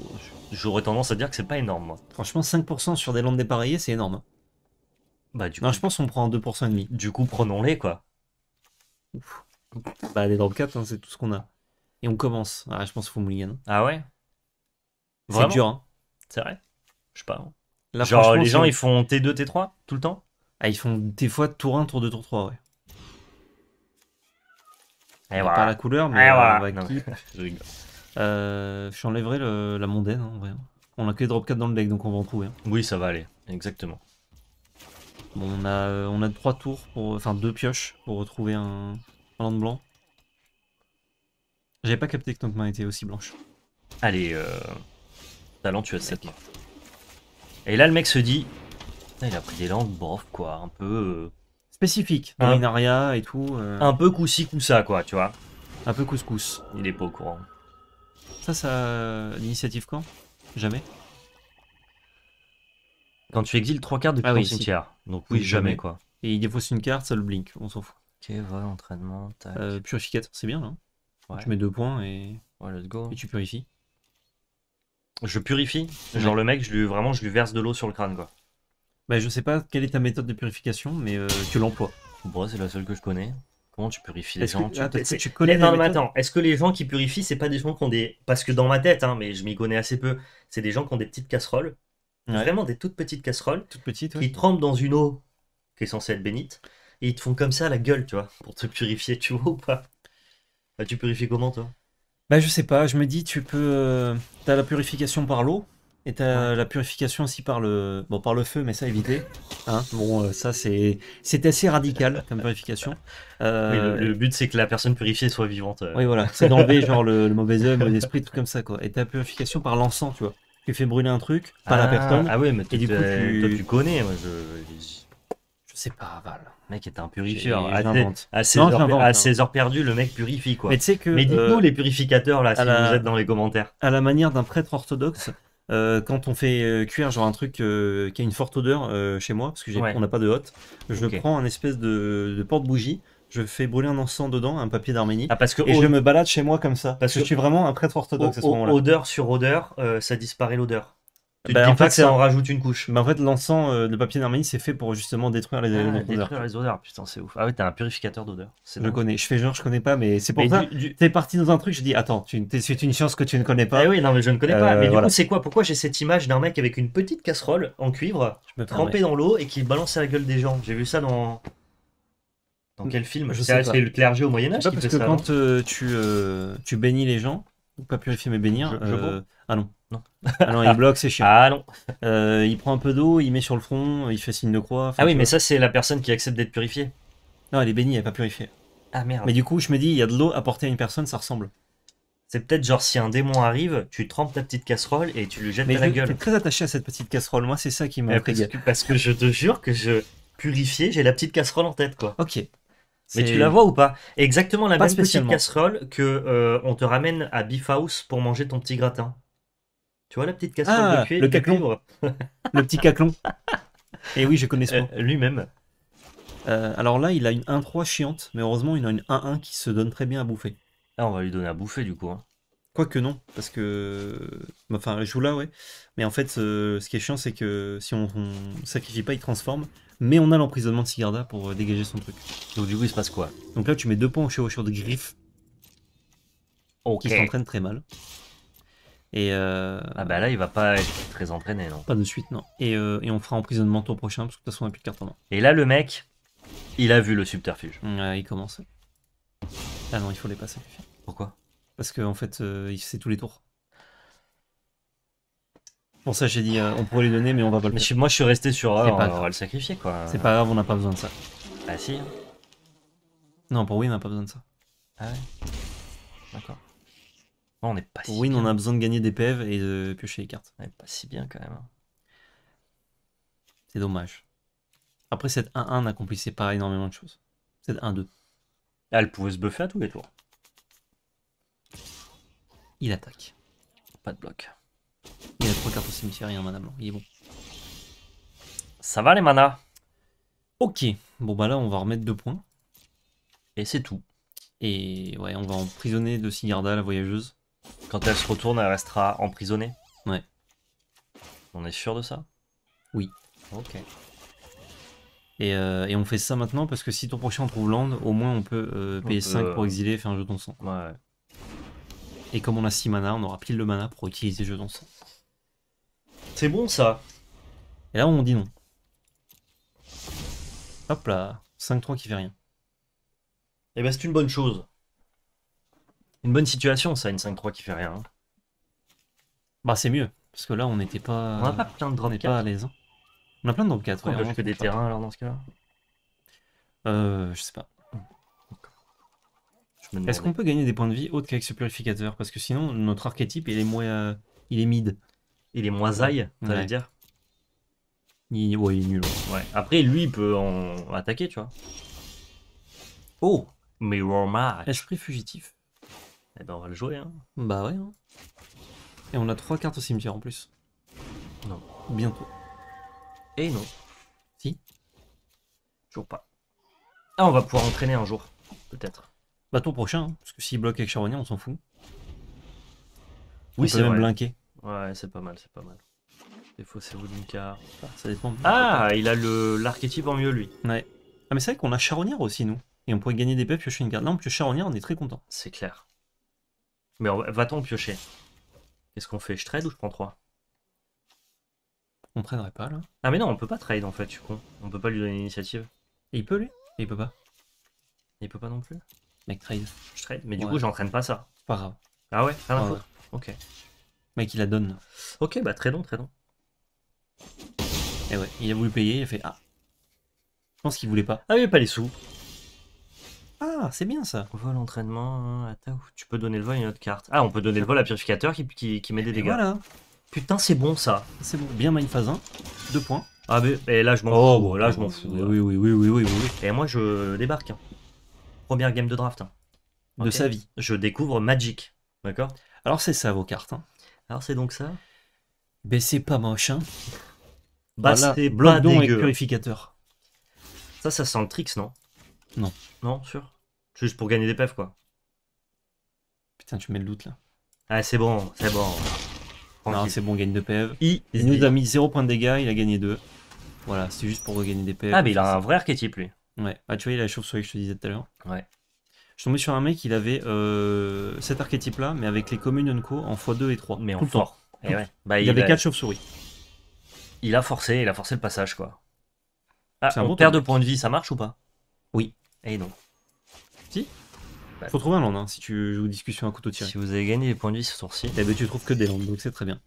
J'aurais tendance à dire que c'est pas énorme. Franchement, 5% sur des landes dépareillées, c'est énorme. Hein. Bah, du coup, non, je pense qu'on prend 2% et demi. Du coup, prenons-les, quoi. Bah, les drop 4, c'est tout ce qu'on a. Et on commence. Ah, je pense qu'il faut mouiller hein. Ah ouais C'est dur, hein. C'est vrai Je sais pas. Genre, les gens, ils font T2, T3 tout le temps Ah, ils font des fois tour 1, tour 2, tour 3, ouais. Et voilà. la couleur, mais, on va non, Euh, le la mondaine, en hein, vrai. On a que les drop 4 dans le deck, donc on va en trouver. Hein. Oui, ça va aller, exactement. Bon, on a, on a trois tours, pour, enfin 2 pioches pour retrouver un, land blanc. J'avais pas capté que ton main était aussi blanche. Allez, euh... talent, tu as cette Et là, le mec se dit, il a pris des langues, bof, quoi, un peu... Euh, Spécifique, dans et tout. Euh. Un peu coussi coussa, quoi, tu vois. Un peu couscous. Il est pas au courant. Ça, ça. L'initiative quand Jamais Quand tu exiles trois cartes depuis ah, cimetière. Donc oui, jamais. quoi. Et il défausse une carte, ça le blink, on s'en fout. Ok, voilà entraînement, tac. Euh, purificateur, c'est bien là. Ouais. Tu mets deux points et. Ouais, go. Et tu purifies. Je purifie. Genre le mec, je lui, vraiment, je lui verse de l'eau sur le crâne quoi. Bah, je sais pas quelle est ta méthode de purification, mais euh, tu l'emploies. Bon, c'est la seule que je connais. Comment tu purifies les gens tu... connais non, Est-ce que les gens qui purifient, c'est pas des gens qui ont des. Parce que dans ma tête, hein, mais je m'y connais assez peu, c'est des gens qui ont des petites casseroles, vraiment des toutes petites casseroles, toutes petites, qui trempent dans une eau qui est censée être bénite, et ils te font comme ça à la gueule, tu vois, pour te purifier, tu vois ou pas bah, Tu purifies comment, toi Bah, je sais pas, je me dis, tu peux. Euh, t'as la purification par l'eau, et t'as la purification aussi par le, bon, par le feu, mais ça éviter. Hein. bon, euh, ça c'est, c'est assez radical comme purification. Euh, le, but c'est que la personne purifiée soit vivante. Euh. Oui, voilà, c'est d'enlever genre le, mauvais œil, le mauvais esprit, tout comme ça quoi. Et t'as la purification par l'encens, tu vois. Tu fais brûler un truc, pas la ah, personne. Ah oui, mais tu... toi tu connais. je... sais pas, Val. Le mec est un purifieur. À, à, 16 hein. heures, perdues, le mec purifie quoi. Mais, que, Mais dites-nous les purificateurs là si vous êtes dans les commentaires. À la manière d'un prêtre orthodoxe, euh, quand on fait euh, cuire genre un truc euh, qui a une forte odeur chez moi, parce que on n'a pas de hotte, je prends un espèce de, porte-bougie, je fais brûler un encens dedans, un papier d'Arménie, ah, parce que et je me balade chez moi comme ça. Parce que, que je suis vraiment un prêtre orthodoxe à ce moment-là. Odeur sur odeur, ça disparaît l'odeur. Bah, en fait, ça en rajoute une couche. Mais en fait, l'encens, de euh, papier d'Arménie, c'est fait pour justement détruire les, odeurs. Ah, les détruire les odeurs, putain, c'est ouf. Ah ouais, t'as un purificateur d'odeurs. Je connais, je fais genre, je connais pas, mais c'est pour ça. T'es parti dans un truc, je dis, attends, tu... c'est une science que tu ne connais pas. Ah oui, non, mais je ne connais pas. Euh, mais du coup, c'est quoi Pourquoi j'ai cette image d'un mec avec une petite casserole en cuivre, trempée dans l'eau et qui balance la gueule des gens J'ai vu ça dans. Dans quel film Je sais C'est le clergé au Moyen-Âge Parce que quand euh, tu, tu bénis les gens, ou pas purifier mais bénir. Ah non. Non. Ah non, il bloque, c'est chiant. Ah non. Euh, il prend un peu d'eau, il met sur le front, il fait signe de croix. Ah oui, mais ça, c'est la personne qui accepte d'être purifiée. Non, elle est bénie, elle n'est pas purifiée. Ah merde. Mais du coup, je me dis, il y a de l'eau apportée à une personne, ça ressemble. C'est peut-être genre si un démon arrive, tu trempes ta petite casserole et tu lui jettes Mais la gueule gueule. très attaché à cette petite casserole, moi, c'est ça qui m'a parce, que, parce que je te jure que je purifié, j'ai la petite casserole en tête quoi. Ok. Mais tu la vois ou pas Exactement la même petite casserole que euh, on te ramène à Beef House pour manger ton petit gratin. Tu vois la petite casserole ah, de cuivre Le caclon. le petit caclon. Et eh oui, je connais ce euh, Lui-même. Euh, alors là, il a une 1-3 chiante, mais heureusement, il a une 1-1 qui se donne très bien à bouffer. Ah, on va lui donner à bouffer du coup. Hein. Quoique non, parce que. Enfin, je joue là, ouais. Mais en fait, ce qui est chiant, c'est que si on, ne sacrifie pas, il transforme. Mais on a l'emprisonnement de Sigarda pour euh, dégager son truc. Donc du coup, il se passe quoi Donc là, tu mets deux points au chevaucheur de griffe. Ok. Qui s'entraîne très mal. Euh, ah bah là, il va pas être très entraîné, non Pas de suite, non. Et, euh, et on fera emprisonnement ton prochain, parce que de toute façon, on a plus de carte en main. Et là, le mec, il a vu le subterfuge. Ouais, il commence. Ah non, il faut les passer. Pourquoi Parce qu'en en fait, euh, il sait tous les tours. Pour ça, j'ai dit, on pourrait les donner, mais on va pas le Moi, je suis resté sur, on, va le sacrifier, quoi. C'est pas grave, on n'a pas besoin de ça. Ah si. Hein. Non, pour oui, on n'a pas besoin de ça. Ah ouais D'accord. Oui on est pas si on a besoin de gagner des pèves e et de piocher les cartes. pas si bien quand même. Hein. C'est dommage. Après, cette 1-1 n'accomplissait pas énormément de choses. Cette 1-2. Ah, elle pouvait se buffer à tous les tours. Il attaque. Pas de bloc. Il a trois cartes au cimetière et un mana blanc. Il est bon. Ça va les manas Ok. Bon bah là on va remettre deux points. Et c'est tout. Et ouais, on va emprisonner de Sigarda la voyageuse. Quand elle se retourne, elle restera emprisonnée Ouais. On est sûr de ça Oui. Ok. Et, euh, et, on fait ça maintenant parce que si ton prochain trouve land, au moins on peut euh, payer 5 pour euh, exiler et faire un jeton sang. Ouais. Et comme on a 6 mana, on aura pile de mana pour utiliser jeton sang. C'est bon ça Et là on dit non. Hop là, 5-3 qui fait rien. Et eh bah ben, c'est une bonne chose. Une bonne situation, ça, une 5-3 qui fait rien. Bah, c'est mieux. Parce que là, on n'était pas. On a pas plein de drop 4. Pas à l'aise. Hein. On a plein de drop 4. on a que des terrains alors dans ce cas-là Euh, je sais pas. Est-ce qu'on peut gagner des points de vie autres qu'avec ce purificateur Parce que sinon, notre archétype, il est moins. Euh, il est mid. Il est moins aïe, ça dire il... Ouais, il est nul. Ouais. Après, lui, il peut en attaquer, tu vois. Oh Mirror Match Esprit fugitif. Et eh ben on va le jouer hein. Bah ouais. Hein. Et on a trois cartes au cimetière en plus. Non. Bientôt. Et eh non. Si. Toujours pas. Ah on va pouvoir entraîner un jour, peut-être. Bah ton prochain, hein, parce que s'il bloque avec Charognat, on s'en fout. Oui, c'est même blinqué. Ouais, c'est pas mal, c'est pas mal. Des fois, c'est Woodinka. Ah, ça dépend. Ah, il a l'archétype en mieux, lui. Ouais. Ah, mais c'est vrai qu'on a Charognard aussi, nous. Et on pourrait gagner des peps piocher une carte. non on pioche on est très content. C'est clair. Mais va-t-on piocher Qu'est-ce qu'on fait Je trade ou je prends 3 On traderait pas là Ah mais non, on peut pas trade en fait, tu con. On peut pas lui donner l'initiative. Et il peut lui Et il peut pas. il peut pas non plus Mec, trade. Je trade, mais du coup, j'entraîne pas ça. Pas grave. Ah ouais Rien ah, Ok. Mec, il la donne. Ok, bah très long, très long. Eh Et ouais, il a voulu payer, il a fait Ah. Je pense qu'il voulait pas. Ah, il avait pas les sous. Ah, c'est bien ça. Vol entraînement, l'entraînement Tu peux donner le vol à une autre carte. Ah, on peut donner le vol à purificateur qui, qui, qui met des dégâts. Voilà. Putain, c'est bon ça. C'est bon. Bien 1 Deux points. Ah, mais et là, je m'en oh, fous. là, je m'en fous. Oui, oui, oui, oui, oui, Et moi, je débarque. Première game de draft. De sa vie. Je découvre Magic. D'accord Alors, c'est ça vos cartes. Hein. Alors, c'est donc ça Ben, pas moche. Hein. Bah, c'est purificateur. Ça, ça sent le tricks, non non. Non, sûr. Juste pour gagner des PF quoi. Putain, tu mets le doute là. Ah, c'est bon, c'est bon. Non, c'est bon, gagne 2 PEV. Il, nous a mis 0 points de dégâts, il a gagné 2. Voilà, c'est juste pour regagner des PEV. Ah, mais il a un vrai archétype, lui. Ouais. Ah, tu vois, il a la chauve-souris que je te disais tout à l'heure. Ouais. Je suis tombé sur un mec, il avait euh, cet archétype-là, mais avec les communes co en x2 et 3. Mais en fort. il, avait 4 chauves-souris. Il a forcé, il a forcé le passage, quoi. Ah, on perd de points de vie, ça marche ou pas Oui. Et eh non. Faut trouver un land si tu joues discussion à couteau tiré. Si vous avez gagné des points de vie ce tour-ci. Eh ben tu trouves que des landes, donc c'est très bien.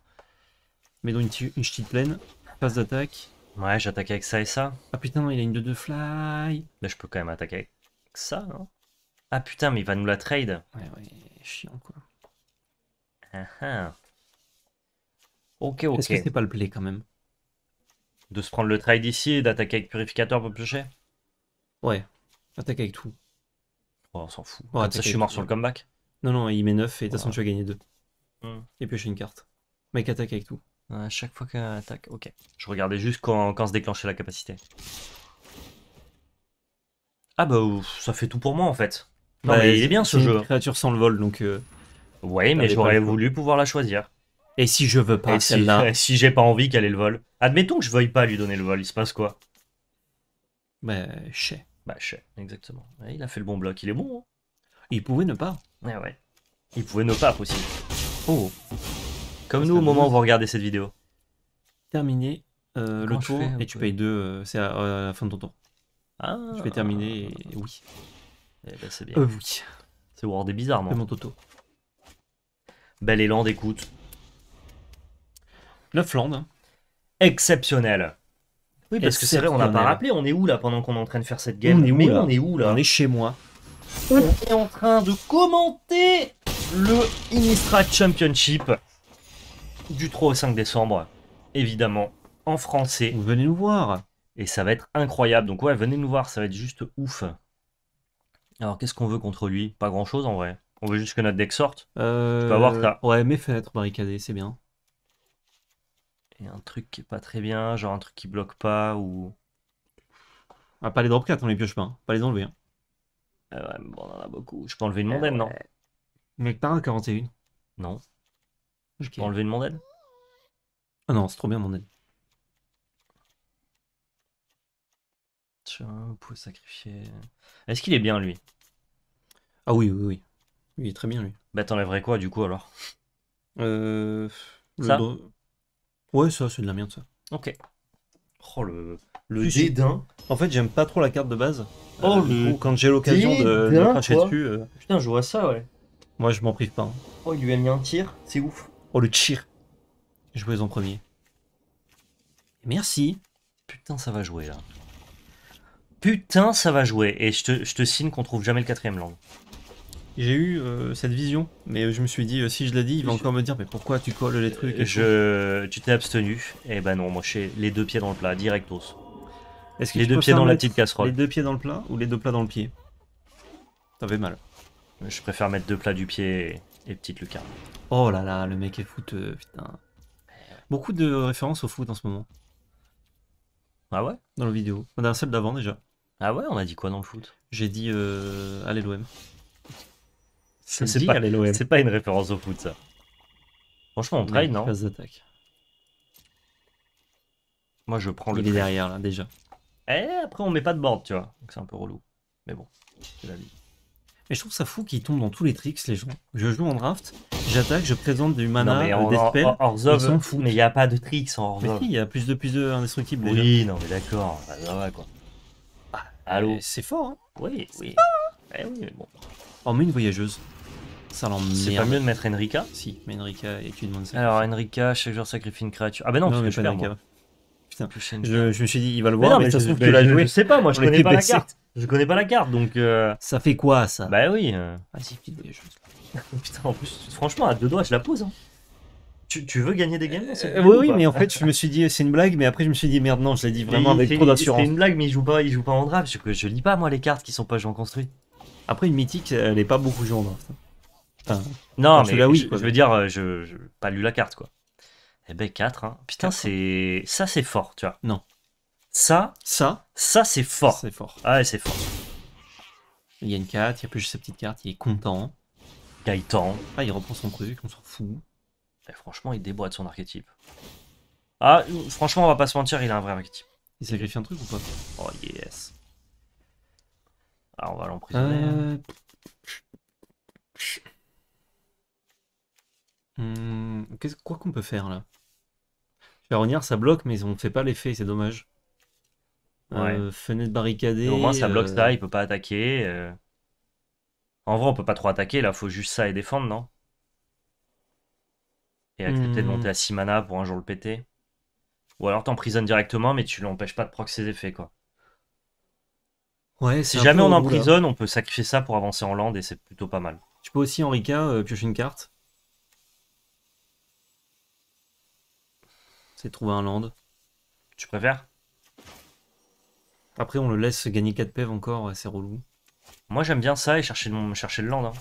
Mais donc une, petite pleine, passe d'attaque. Ouais, j'attaque avec ça et ça. Ah putain, il a une de deux fly. Là je peux quand même attaquer avec ça, Ah putain, mais il va nous la trade. Ouais, ouais, chiant quoi. Ah, ah. Ok, ok. Est-ce que c'est pas le play quand même De se prendre le trade ici et d'attaquer avec purificateur pour piocher Ouais, attaque avec tout. Oh, on s'en fout. je suis mort sur le comeback. Non, non, il met 9 et de toute façon, tu as gagné 2. Hmm. Et puis, j'ai une carte. Mec attaque avec tout. À chaque fois qu'elle attaque, ok. Je regardais juste quand, quand se déclenchait la capacité. Ah bah, ça fait tout pour moi en fait. Bah, il est bien ce jeu. Une créature sans le vol, donc. Oui euh, ouais, mais j'aurais voulu pouvoir la choisir. Et si je veux pas celle-là Si, j'ai pas envie qu'elle ait le vol. Admettons que je veuille pas lui donner le vol, il se passe quoi Bah je bah, exactement. il a fait le bon bloc, il est bon. Hein. il pouvait ne pas. Ah ouais, Il pouvait ne pas, possible. Oh. Comme nous, au moment où vous regardez cette vidéo. Terminé euh, le tour et tu payes deux. Euh, c'est à, la fin de ton tour. Ah. vais terminer oui. Eh ben, c'est bien. Euh, oui. C'est mon toto. Belle élan d'écoute. Neuf landes. Hein. Exceptionnel. Oui, parce que c'est vrai, on n'a pas rappelé, on est où là pendant qu'on est en train de faire cette game on est Mais où, on est où là On est chez moi. On est en train de commenter le Innistrad Championship du 3 au 5 décembre, évidemment, en français. Venez nous voir. Et ça va être incroyable. Donc ouais, venez nous voir, ça va être juste ouf. Alors qu'est-ce qu'on veut contre lui Pas grand-chose en vrai. On veut juste que notre deck sorte. Tu vas voir ta... Euh, ouais, mes fenêtres barricadées, c'est bien et un truc qui est pas très bien, genre un truc qui bloque pas ou. Ah, pas les drop 4, on les pioche pas, pas les enlever. Hein. Ah ouais, bon, on en a beaucoup. Je peux enlever une eh mondaine, non Mec, pas un 41. Non. Je peux enlever une mondaine Ah non, c'est trop bien, mondaine. Tiens, vous pouvez sacrifier. Est-ce qu'il est bien, lui Ah oui, oui, oui. Il est très bien, lui. Bah, t'enlèverais quoi, du coup, alors Euh. Ça Ouais, ça, c'est de la merde, ça. Ok. Oh, le, le dédain. En fait, j'aime pas trop la carte de base. Oh, le euh, quand j'ai l'occasion de, cracher dessus. Euh. Putain, je vois ça, ouais. Moi, je m'en prive pas. Hein. Oh, il lui a mis un tir, c'est ouf. Oh, le tir. Jouez en premier. Merci. Putain, ça va jouer, là. Putain, ça va jouer. Et je te, je te signe qu'on trouve jamais le quatrième langue j'ai eu euh, cette vision, mais je me suis dit, euh, si je l'ai dit, il va encore me dire, mais pourquoi tu colles les trucs et je... Tu t'es abstenu, et eh ben non, moi j'ai les deux pieds dans le plat, directos. Est-ce que les deux pieds dans la petite casserole Les deux pieds dans le plat ou les deux plats dans le pied T'avais mal. Je préfère mettre deux plats du pied et, petite lucarne. Oh là là, le mec est foot. putain. Beaucoup de références au foot en ce moment. Ah ouais Dans la vidéo. Dans celle d'avant déjà. Ah ouais, on a dit quoi dans le foot J'ai dit euh, allez l'OM. C'est pas, une référence au foot, ça. Franchement, on trade, non Moi, je prends le. Il derrière, là, déjà. Et eh, après, on met pas de board, tu vois. c'est un peu relou. Mais bon, c'est la vie. Mais je trouve ça fou qu'ils tombent dans tous les tricks, les gens. Je joue en draft, j'attaque, je présente du mana, des Mais il n'y a pas de tricks en Mais si, il y a plus de plus de indestructibles. Oui, non, mais d'accord. ça va, quoi. Ah, allô C'est fort, hein Oui, oui. Fort. Hein. Eh oui, mais bon. On met une voyageuse. Ça C'est pas mieux de mettre Enrica Si, mais Enrica et tu demandes ça. Alors, Enrica chaque joueur sacrifie une créature. Ah bah non, parce que pas Putain, je, je, me suis dit, il va le voir. non, mais, ça se trouve, tu l'as joué. Je sais pas, moi, je connais pas la carte. Je connais pas la carte, donc. Euh. Ça fait quoi, ça Bah oui. Vas-y, euh. ah, petite Putain, en plus, franchement, à deux doigts, je la pose. Hein. Tu, veux gagner des games euh, Oui, oui, mais en fait, je me suis dit, c'est une blague, mais après, je me suis dit, merde, non, je l'ai dit vraiment avec trop d'assurance. C'est une blague, mais il joue pas, il joue pas en draft. Je, je lis pas, moi, les cartes qui sont pas jouées en construit. Après, une mythique, elle est pas beaucoup jouée en draft non, mais là, oui, je, veux dire, euh, je, pas lu la carte, quoi. Eh ben 4, hein. Putain, hein. c'est. Ça, c'est fort, tu vois. Non. Ça. Ça. Ça, c'est fort. C'est fort. Ah, c'est fort. Il y a une carte, il a plus juste sa petite carte, il est content. Gaëtan. Ah, il reprend son truc, on s'en fout. Et eh, franchement, il déboîte son archétype. Ah, franchement, on va pas se mentir, il a un vrai archétype. Il sacrifie un truc ou pas Oh yes. Ah, on va l'emprisonner. Euh, hein. Hmm, qu'est-ce quoi qu'on peut faire là revenir ça bloque mais on ne fait pas l'effet, c'est dommage. Euh, fenêtre barricadée. Au moins ça bloque ça, euh, il peut pas attaquer. Euh. En vrai on peut pas trop attaquer là, faut juste ça et défendre non Et accepter être hmm. monter à 6 mana pour un jour le péter. Ou alors t'emprisonnes directement mais tu l'empêches pas de proc ses effets quoi. Ouais, si jamais on emprisonne, on peut sacrifier ça pour avancer en land et c'est plutôt pas mal. Tu peux aussi en piocher une carte c'est trouver un land. Tu préfères Après, on le laisse gagner 4 pèves encore, c'est relou. Moi, j'aime bien ça et chercher le, chercher le land. Hein.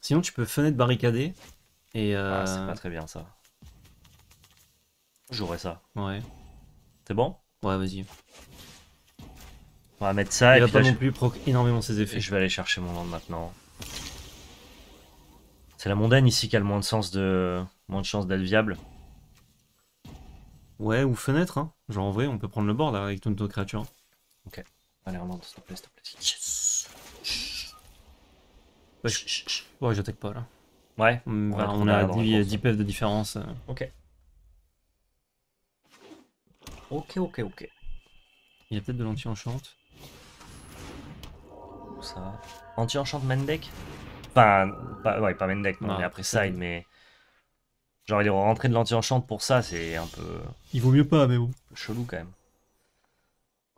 Sinon, tu peux fenêtre barricader. Et euh... ah, c'est pas très bien ça. J'aurais ça. Ouais. C'est bon Ouais, vas-y. On va mettre ça. Il va pas non plus proc énormément ses effets. je vais aller chercher mon land maintenant. C'est la mondaine ici qui a le moins de sens de moins de chance d'être viable. Ouais, ou fenêtre, hein. Genre en vrai, on peut prendre le bord avec toutes nos créatures. Ok. Allez, remonte, s'il te plaît, s'il te plaît. Yes Ouais, je... ouais j'attaque pas là. Ouais. Hum, on, a 10, 10 PF de différence. Euh. Ok. Ok, ok, ok. Il y a peut-être de lanti Où Ça anti enchant main Enfin, pas, ouais, pas main Mais mais bah, après Side, mais Genre, il est rentré de l'anti-enchant pour ça, c'est un peu. Il vaut mieux pas, mais bon. Chelou quand même.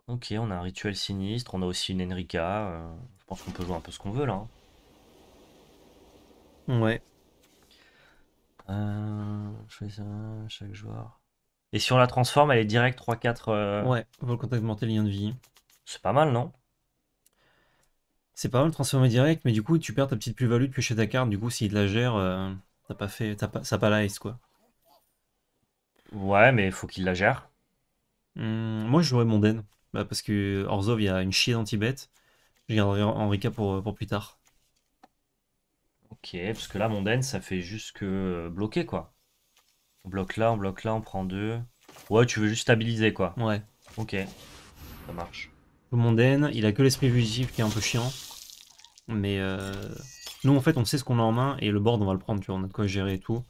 Ok, on a un rituel sinistre, on a aussi une Enrica. Euh, je pense qu'on peut jouer un peu ce qu'on veut là. Hein. Ouais. Euh, je fais ça chaque joueur. Et si on la transforme, elle est direct 3-4. Euh, ouais, on va le contact lien de vie. C'est pas mal, non C'est pas mal de transformer direct, mais du coup, tu perds ta petite plus-value depuis chez ta carte. Du coup, s'il te la gère. T'as pas fait, t'as pas, ça pas l'ice quoi. Ouais, mais faut qu'il la gère. Hmm, moi, je jouerais Mondaine. Bah, parce que Orzov, il y a une chier d'anti-bête. Je garderai Henrika pour, pour plus tard. Ok, parce que là, Mondaine, ça fait juste que euh, bloquer quoi. On bloque là, on bloque là, on prend deux. Ouais, tu veux juste stabiliser quoi. Ouais. Ok, ça marche. Mondaine, il a que l'esprit fugitif qui est un peu chiant. Mais. Euh... Nous, en fait, on sait ce qu'on a en main et le board, on va le prendre, tu vois, on a de quoi gérer et tout.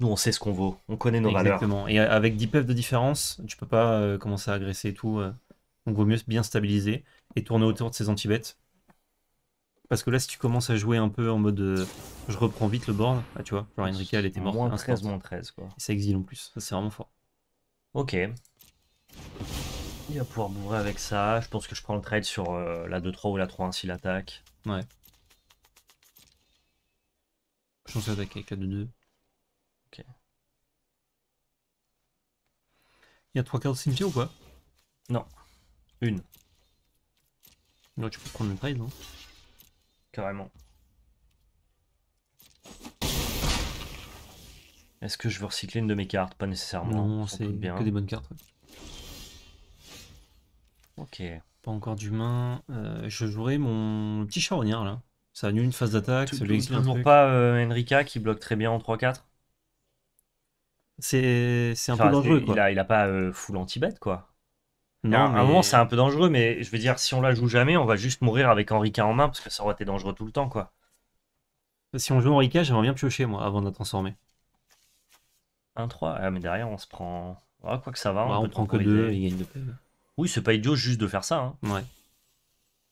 Nous, on sait ce qu'on vaut, on connaît nos valeurs. Exactement. Et euh, avec 10 peps de différence, tu peux pas euh, commencer à agresser et tout. Euh. Donc, vaut mieux bien stabiliser et tourner autour de ces anti-bêtes. Parce que là, si tu commences à jouer un peu en mode je reprends vite le board, ah, tu vois, genre Enrique, elle était morte. Moins 13, moins 13, quoi. Et ça exile en plus, ça c'est vraiment fort. Ok. Il va pouvoir bourrer avec ça. Je pense que je prends le trade sur la 2-3 ou la 3-1 s'il attaque. Ouais. Je pense attaquer avec la 2-2. Ok. Il y a trois cartes cimetière ou quoi Non. Une. Non, tu peux prendre une trade, non Carrément. Est-ce que je veux recycler une de mes cartes Pas nécessairement. Non, c'est que des bonnes cartes. Ok. Pas encore d'humain. Euh, je jouerai mon petit charognard là. Ça annule une phase d'attaque. Ça toujours pas Henrika euh, qui bloque très bien en 3-4. C'est un peu dangereux. Quoi. Il, a, pas euh, full anti bet quoi. Non, à un, moment c'est un peu dangereux, mais je veux dire, si on la joue jamais, on va juste mourir avec Enrica en main parce que ça aurait été dangereux tout le temps quoi. Si on joue Enrica, j'aimerais bien piocher moi avant de la transformer. 1-3, ah, mais derrière on se prend. Ah, quoi que ça va, bah, on, prend que 2 et gagne 2 Oui, c'est pas idiot juste de faire ça. Hein. Ouais.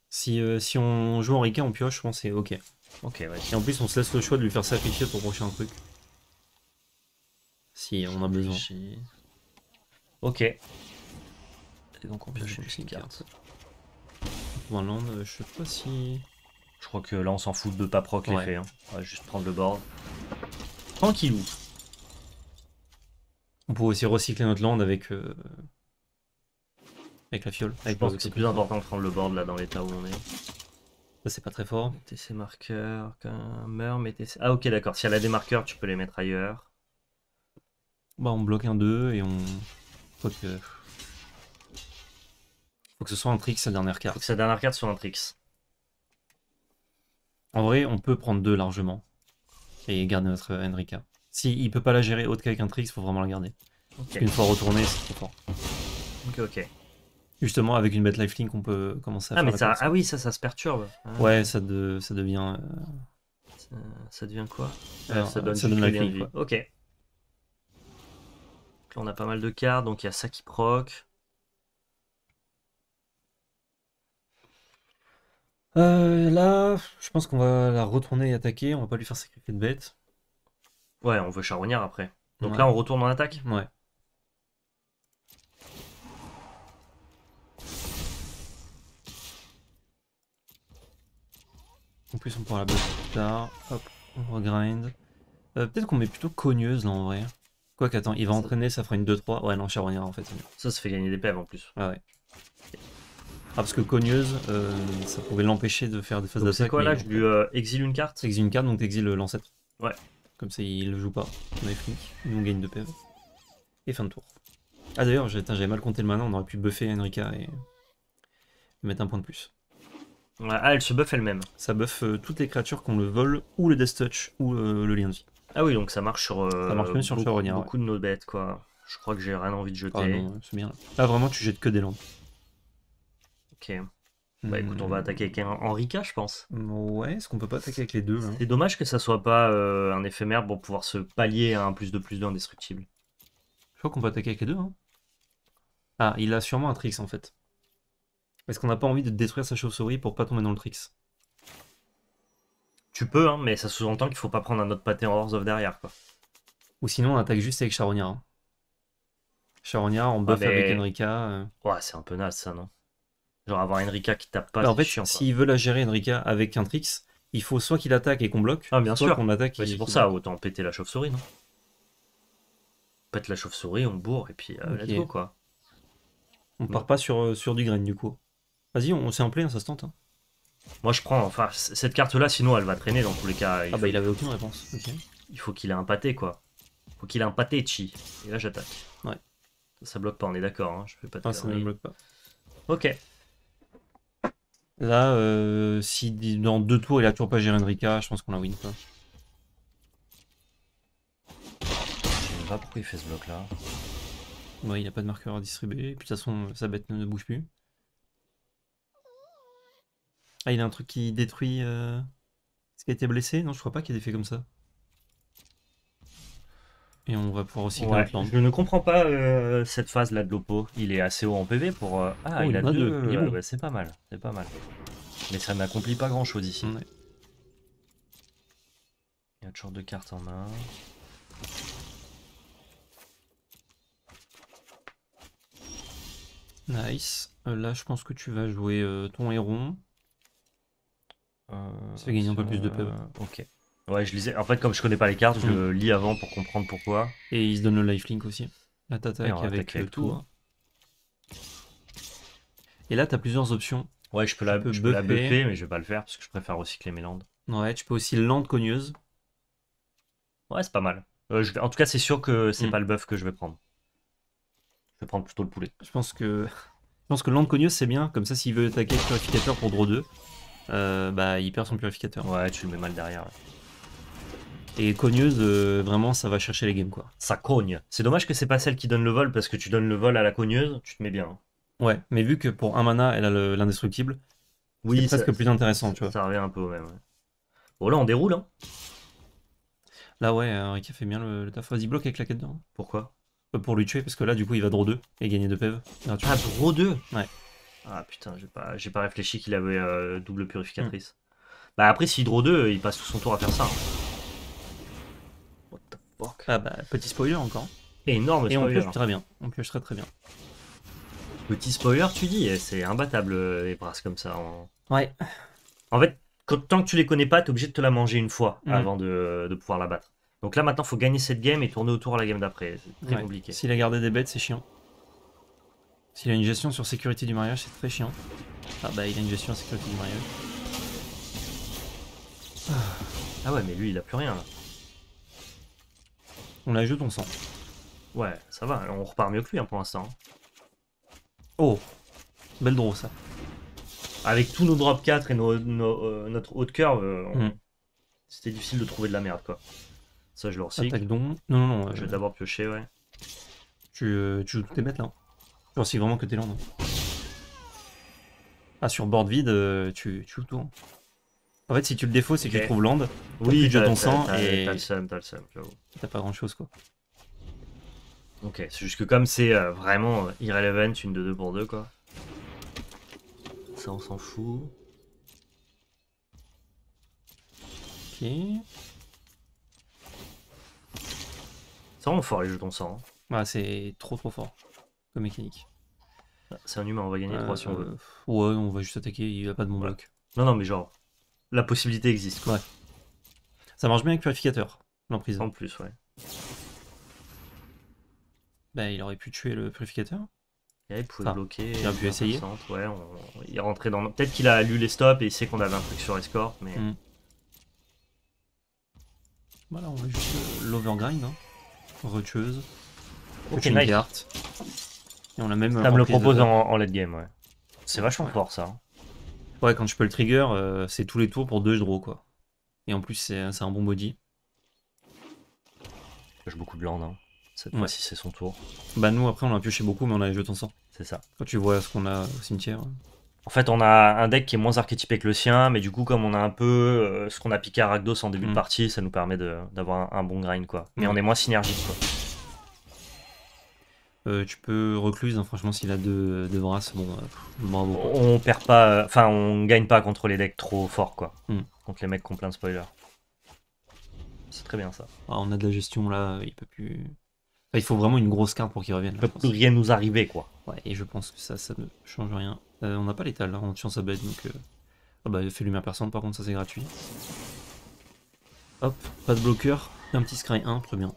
Si, euh, si on joue en on on pioche, je pense c'est ok. Ok, ouais. Et en plus, on se laisse le choix de lui faire sacrifier pour prochain truc. Si on a besoin. Ok. Et donc on pioche une carte. Voilà, land, euh, je sais pas si... Je crois que là, on s'en fout de pas proc hein. On va juste prendre le board. Tranquillou. On peut aussi recycler notre land avec... Euh, avec la fiole. je pense que c'est plus important de prendre le board là dans l'état où on est. Ça c'est pas très fort. Mettez ces marqueurs, qu'un meurt, mettez Ah ok d'accord, si elle a des marqueurs tu peux les mettre ailleurs. Bah on bloque un 2 et on... Faut que... Euh, faut que ce soit un trix sa dernière carte. Faut que sa dernière carte soit un trix. En vrai on peut prendre 2 largement. Et garder notre Enrica. Si il peut pas la gérer autre qu'avec un trix, faut vraiment la garder. Une fois retourné, c'est trop fort. Ok ok. Justement, avec une bête lifelink, on peut commencer à ah, mais ça, ah oui, ça, ça se perturbe. Ah. Ouais, ça, de, ça devient. Euh, ça, devient quoi euh, Ça donne, ça donne lifelink. Ok. Là, on a pas mal de cartes, donc il y a ça qui proc. Euh, là, je pense qu'on va la retourner et attaquer. On va pas lui faire sacrifier de bête. Ouais, on veut charognard après. Donc là, on retourne en attaque Ouais. En plus, on pourra la battre plus tard. Hop, on regrind. Euh, peut-être qu'on met plutôt cogneuse là en vrai. Quoi qu'attends, il va entraîner, ça fera une 2-3. Ouais, non, ira en fait. Ça, se fait gagner des PV en plus. Ah ouais. Ah, parce que cogneuse, euh, ça pouvait l'empêcher de faire des phases d'attaque. C'est quoi là, Je euh, lui exile une carte exile une carte, donc exile l'ancêtre. Ouais. Comme ça, il le joue pas. On est flic, nous on gagne 2 pèves Et fin de tour. Ah d'ailleurs, j'avais mal compté le mana, on aurait pu buffer Enrica et mettre un point de plus. Ah, elle se buff elle-même. Ça buff euh, toutes les créatures qu'on le vole, ou le Death Touch, ou euh, le lien de vie. Ah oui, donc ça marche sur, euh, beaucoup, de nos bêtes, quoi. Je crois que j'ai rien envie de jeter. Ah non, c'est vraiment, tu jettes que des lampes. Ok. Bah écoute, on va hmm. attaquer avec un Henrika, je pense. Ouais, est-ce qu'on peut pas attaquer avec les deux hein C'est dommage que ça soit pas un éphémère pour pouvoir se pallier à un plus de plus de indestructible. Je crois qu'on peut attaquer avec les deux. Hein. Ah, il a sûrement un trix en fait. Est-ce qu'on n'a pas envie de détruire sa chauve-souris pour pas tomber dans le Trix Tu peux, hein, mais ça sous-entend qu'il faut pas prendre un autre pâté en Hors of derrière, quoi. Ou sinon, on attaque juste avec Charognard. Hein. Charognard, on ah, buff avec Enrica. Euh. c'est un peu naze, ça, non Genre avoir Enrica qui tape pas, bah, chiant. En fait, s'il veut la gérer, Enrica, avec un Trix, il faut soit qu'il attaque et qu'on bloque, ah, bien soit qu'on attaque bah, C'est pour ça, autant péter la chauve-souris, non Pète la chauve-souris, on bourre, et puis euh, quoi. On part pas sur, euh, sur du grain, du coup. Vas-y, on, sait s'est en play, hein, ça se tente. Hein. Moi je prends, enfin cette carte là sinon elle va traîner dans tous les cas. ah bah il avait aucune réponse. Il faut qu'il ait un pâté quoi. Faut qu'il ait un pâté chi. Et là j'attaque. Ouais. Ça bloque pas, on est d'accord, hein, je peux pas ah, ça ne bloque pas. Ok. Là, euh, si dans deux tours il a toujours pas géré Enrica, je pense qu'on la win pas. Je sais pas pourquoi il fait ce bloc là. Ouais, il a pas de marqueur à distribuer, puis de toute façon sa bête ne bouge plus. Ah, il a un truc qui détruit. Euh, ce qui a été blessé Non, je crois pas qu'il y ait des faits comme ça. Et on va pouvoir aussi ouais. Je ne comprends pas euh, cette phase là de l'Oppo. Il est assez haut en PV pour. Euh, ah, oh, il, a deux. c'est pas mal. C'est pas mal. Mais ça n'accomplit pas grand chose ici. Il y a toujours deux cartes en main. Nice. là, je pense que tu vas jouer ton héron. Euh, ça fait gagner un peu plus de pub. Euh, ok. Ouais, je lisais. En fait, comme je connais pas les cartes, je mm. le lis avant pour comprendre pourquoi. Et il se donne le lifelink aussi. La tata avec, le tout. Hein. Et là, t'as plusieurs options. Ouais, je peux la, je buffer, mais je vais pas le faire parce que je préfère recycler mes landes. Ouais, tu peux aussi lande cogneuse. Ouais, c'est pas mal. Euh, en tout cas, c'est sûr que c'est mm. pas le buff que je vais prendre. Je vais prendre plutôt le poulet. Je pense que, je pense que lande cogneuse, c'est bien. Comme ça, s'il veut attaquer le purificateur pour draw 2, euh, bah, il perd son purificateur. Ouais, tu le mets mal derrière. Et cogneuse, euh, vraiment, ça va chercher les games, quoi. Ça cogne. C'est dommage que c'est pas celle qui donne le vol parce que tu donnes le vol à la cogneuse, tu te mets bien. Ouais, mais vu que pour un mana, elle a l'indestructible, c'est presque plus intéressant, tu vois. Ça revient un peu au même. ouais. Bon, là, on déroule, hein. Là, ouais, euh, a fait bien le, le Vas-y, bloque avec la quête dedans. Pourquoi pour lui tuer, parce que là, du coup, il va draw 2 et gagner 2 peV Ah, draw 2 Ouais. Ah putain, j'ai pas, j'ai pas réfléchi qu'il avait euh, double purificatrice. Hmm. Bah après, si Hydro 2, il passe tout son tour à faire ça. Hein. What the fuck Ah bah, petit spoiler encore. Énorme spoiler. Et on pioche très bien. On très bien. Petit spoiler, tu dis, eh, c'est imbattable euh, les brasses comme ça. Ouais. En fait, tant que tu les connais pas, t'es obligé de te la manger une fois hmm. avant de, pouvoir la battre. Donc là, maintenant, faut gagner cette game et tourner autour à la game d'après. C'est très compliqué. S'il a gardé des bêtes, c'est chiant. S'il a une gestion sur sécurité du mariage, c'est très chiant. Ah bah il a une gestion sur sécurité du mariage. Ah ouais, mais lui il a plus rien là. On la joué ton sang. Ouais, ça va, on repart mieux que lui hein, pour l'instant. Hein. Oh Belle draw ça. Avec tous nos drop 4 et euh, notre haute curve, euh, mm. c'était difficile de trouver de la merde quoi. Ça je le recycle. donc. Non, non, non. Je vais euh, d'abord piocher, ouais. Tu, tu joues tes bêtes là. Je pense vraiment que t'es land. Ah, sur board vide, euh, tu, joues tout. Hein. En fait, si tu le défauts, c'est que tu trouves land. Oui, tu as ton sang et. T'as le seum, t'as le seum, T'as pas grand chose, quoi. Ok, c'est juste que comme c'est euh, vraiment euh, irrelevant, une de deux pour deux, quoi. Ça, on s'en fout. Ok. C'est vraiment fort les jetons sang. Hein. Ouais, c'est trop trop fort mécanique. Ah, c'est un humain, on va gagner 3 si on veut. Euh, ouais, on va juste attaquer, il a pas de mon bloc. Non, non, mais genre, la possibilité existe. Quoi. Ça marche bien avec Purificateur, l'emprise. En plus, ouais. Bah, il aurait pu tuer le Purificateur. il pouvait bloquer. Il a pu essayer. Ouais, il est rentré dans. Peut-être qu'il a lu les stops et il sait qu'on avait un truc sur Escort, mais. Hmm. Voilà, on va juste euh, l'overgrind. Hein. Retueuse. Ok, carte ça me le propose en, late game, ouais. C'est vachement fort ça. Hein. Ouais, quand tu peux le trigger, euh, c'est tous les tours pour deux draws quoi. Et en plus, c'est un bon body. Je pioche beaucoup de land, hein. cette fois-ci c'est son tour. Bah nous après on a pioché beaucoup mais on a les jetons C'est ça. Quand tu vois ce qu'on a au cimetière. Hein. En fait, on a un deck qui est moins archétypé que le sien, mais du coup, comme on a un peu euh, ce qu'on a piqué à Rakdos en début de mm. partie, ça nous permet d'avoir un, bon grind, quoi. Mais mm. on est moins synergique, quoi. Euh, tu peux recluse, hein, franchement, s'il a deux, euh, deux bras bon, euh, bravo. On perd pas, enfin, on gagne pas contre les decks trop forts, quoi. Hmm. Contre les mecs qui ont plein de spoilers. C'est très bien ça. Ah, on a de la gestion là, il peut plus. il faut vraiment une grosse carte pour qu'il revienne. Il peut plus rien nous arriver, quoi. Ouais, et je pense que ça, ça ne change rien. on n'a pas l'étal là, hein, on tient sa bête, donc. Ah bah, fait lumière personne, par contre, ça c'est gratuit. Hop, pas de bloqueur, un petit scry 1, très bien.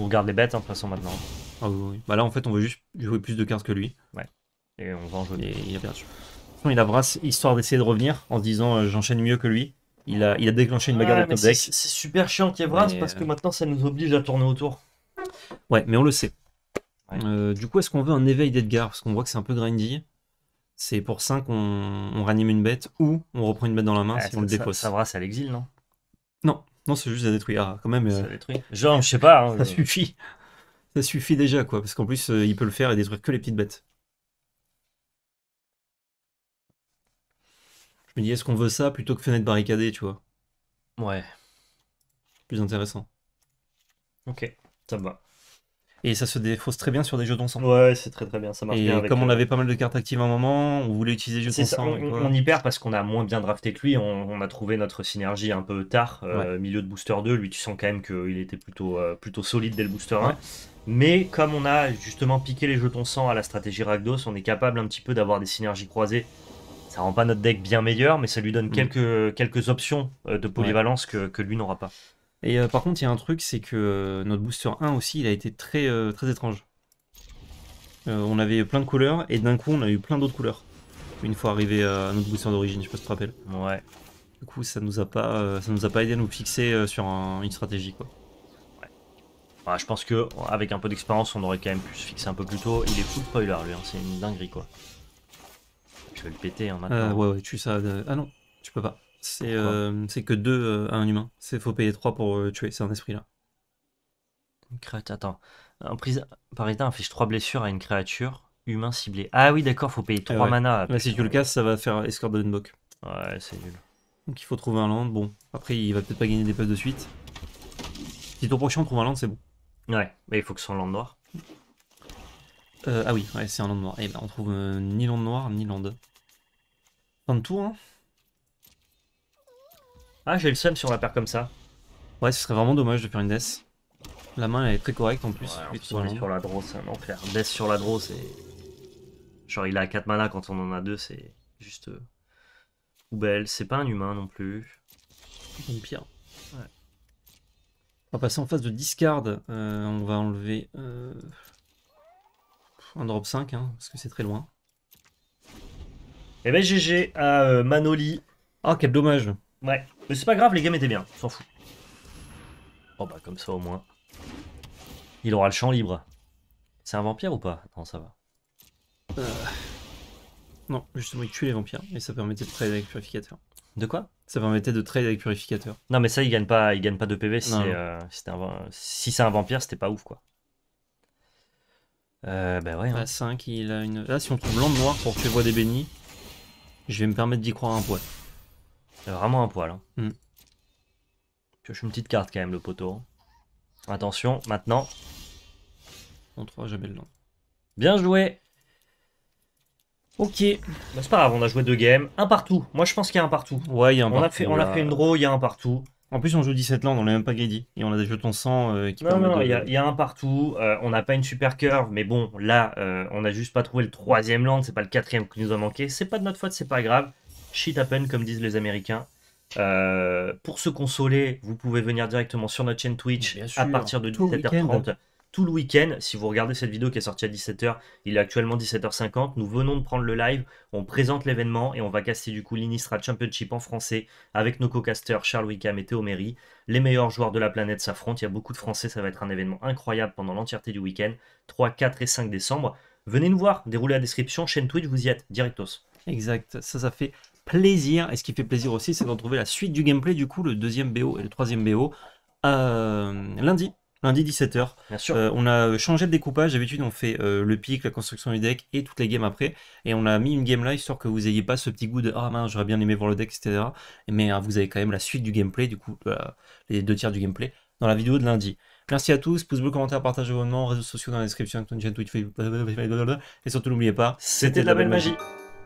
On regarde les bêtes, hein, de toute façon, maintenant. Ah bah là, en fait, on veut juste jouer plus de cartes que lui. Ouais. Et on va en jouer. il a perdu. Il a histoire d'essayer de revenir en se disant euh, j'enchaîne mieux que lui. Il a, il a déclenché une bagarre ouais, de deck. C'est super chiant qu'il y ait parce que euh, maintenant ça nous oblige à tourner autour. Ouais, mais on le sait. Euh, du coup, est-ce qu'on veut un éveil d'Edgar Parce qu'on voit que c'est un peu grindy. C'est pour ça qu'on ranime une bête ou on reprend une bête dans la main ah, si on le dépose Ça, à l'exil, non Non, non, c'est juste à détruire, ah, quand même. Genre, je sais pas. Hein, ça suffit. Ça suffit déjà, quoi, parce qu'en plus, euh, il peut le faire et détruire que les petites bêtes. Je me dis, est-ce qu'on veut ça plutôt que fenêtre barricadée, tu vois Ouais. Plus intéressant. Ok, ça va. Et ça se défausse très bien sur des jetons sans. Ouais, c'est très très bien, ça marche et bien comme on euh, avait pas mal de cartes actives à un moment, on voulait utiliser les jetons sans. On, y perd parce qu'on a moins bien drafté que lui, on, a trouvé notre synergie un peu tard, euh, milieu de booster 2, lui tu sens quand même qu'il était plutôt, euh, plutôt solide dès le booster 1. Mais comme on a justement piqué les jetons sans à la stratégie Ragdos, on est capable un petit peu d'avoir des synergies croisées. Ça rend pas notre deck bien meilleur, mais ça lui donne mm. quelques, quelques options de polyvalence que lui n'aura pas. Et euh, par contre, il y a un truc, c'est que euh, notre booster 1 aussi, il a été très, euh, très étrange. on avait plein de couleurs, et d'un coup, on a eu plein d'autres couleurs. Une fois arrivé à notre booster d'origine, je peux pas te Ouais. Du coup, ça nous a pas, ça nous a pas aidé à nous fixer sur une stratégie, quoi. Ouais. je pense que avec un peu d'expérience, on aurait quand même pu se fixer un peu plus tôt. Il est full spoiler, lui, hein. c'est une dinguerie, quoi. Je vais le péter, hein, maintenant. ouais, ouais, tu ça. Ah non, tu peux pas. C'est euh, c'est que 2 euh, à un humain. C'est faut payer 3 pour euh, tuer, c'est un esprit là. Une créature, attends. En prise... Par état inflige 3 blessures à une créature humain ciblée. Ah oui, d'accord, faut payer 3 manas. Ah mana. Bah, si tu le casses, ça va faire escort de Bock. Ouais, c'est nul. Donc il faut trouver un land. Bon, après, il va peut-être pas gagner des pas de suite. Si ton prochain trouve un land, c'est bon. Ouais, mais il faut que ce soit un land noir. ah oui, ouais, c'est un land noir. Et eh ben, on trouve ni land noir, ni land. Fin de tour, hein. Ah, j'ai le seum sur la paire comme ça. Ouais, ce serait vraiment dommage de faire une death. La main, elle est très correcte en plus. sur la draw, un enfer. Death sur la draw, c'est... Genre, il a 4 mana quand on en a 2, c'est juste... Euh, belle c'est pas un humain non plus. Une pire. Ouais. On va passer en phase de discard. Euh, on va enlever... Euh, un drop 5, hein, parce que c'est très loin. Et eh ben GG à Manoli. Ah, quel dommage. Ouais. Mais c'est pas grave, les games étaient bien, s'en fout. Oh bah comme ça au moins. Il aura le champ libre. C'est un vampire ou pas Non, ça va. Euh... Non, justement, il tue les vampires et ça permettait de trade avec purificateur. De quoi Ça permettait de trade avec purificateur. Non, mais ça, il gagne pas, il gagne pas de PV euh, si c'est un, vampire, c'était pas ouf quoi. Euh, bah ouais. 5, hein. a une. Là, si on trouve l'an noir pour que je vois des bénis, je vais me permettre d'y croire un poil. Vraiment un poil. Hein. Je mm. une petite carte quand même, le poteau. Hein. Attention, maintenant. On ne jamais le nom. Bien joué Ok, bah, c'est pas grave, on a joué deux games. Un partout, moi je pense qu'il y a un partout. Ouais, il y a un on A fait, on a fait une draw, il y a un partout. En plus, on joue 17 landes, on n'a même pas greedy. Et on a des jetons 100 euh, qui Non, non, il y, a un partout. Euh, on n'a pas une super curve, mais bon, là, euh, on n'a juste pas trouvé le troisième land, c'est pas le quatrième qui nous a manqué. C'est pas de notre faute, c'est pas grave shit happen, comme disent les Américains. Euh, pour se consoler, vous pouvez venir directement sur notre chaîne Twitch à partir de 17h30. Tout le week-end, si vous regardez cette vidéo qui est sortie à 17h, il est actuellement 17h50. Nous venons de prendre le live, on présente l'événement et on va caster du coup l'Inistra Championship en français avec nos co-casters Charles Wickham et Théo Méry. Les meilleurs joueurs de la planète s'affrontent. Il y a beaucoup de Français, ça va être un événement incroyable pendant l'entièreté du week-end, 3, 4 et 5 décembre. Venez nous voir, déroulez la description, chaîne Twitch, vous y êtes, directos. Exact, ça, ça fait plaisir. Et ce qui fait plaisir aussi, c'est d'en trouver la suite du gameplay, du coup, le deuxième BO et le troisième BO, euh, lundi. Lundi 17h. Bien sûr. Euh, on a changé le découpage. D'habitude, on fait euh, le pic, la construction du deck et toutes les games après. Et on a mis une game live histoire que vous n'ayez pas ce petit goût de Ah mince, j'aurais bien aimé voir le deck, etc. Mais hein, vous avez quand même la suite du gameplay, du coup, les deux tiers du gameplay, dans la vidéo de lundi. Merci à tous, pouce bleu, commentaire, vos abonnement, réseaux sociaux dans la description, et surtout n'oubliez pas, c'était la belle magie.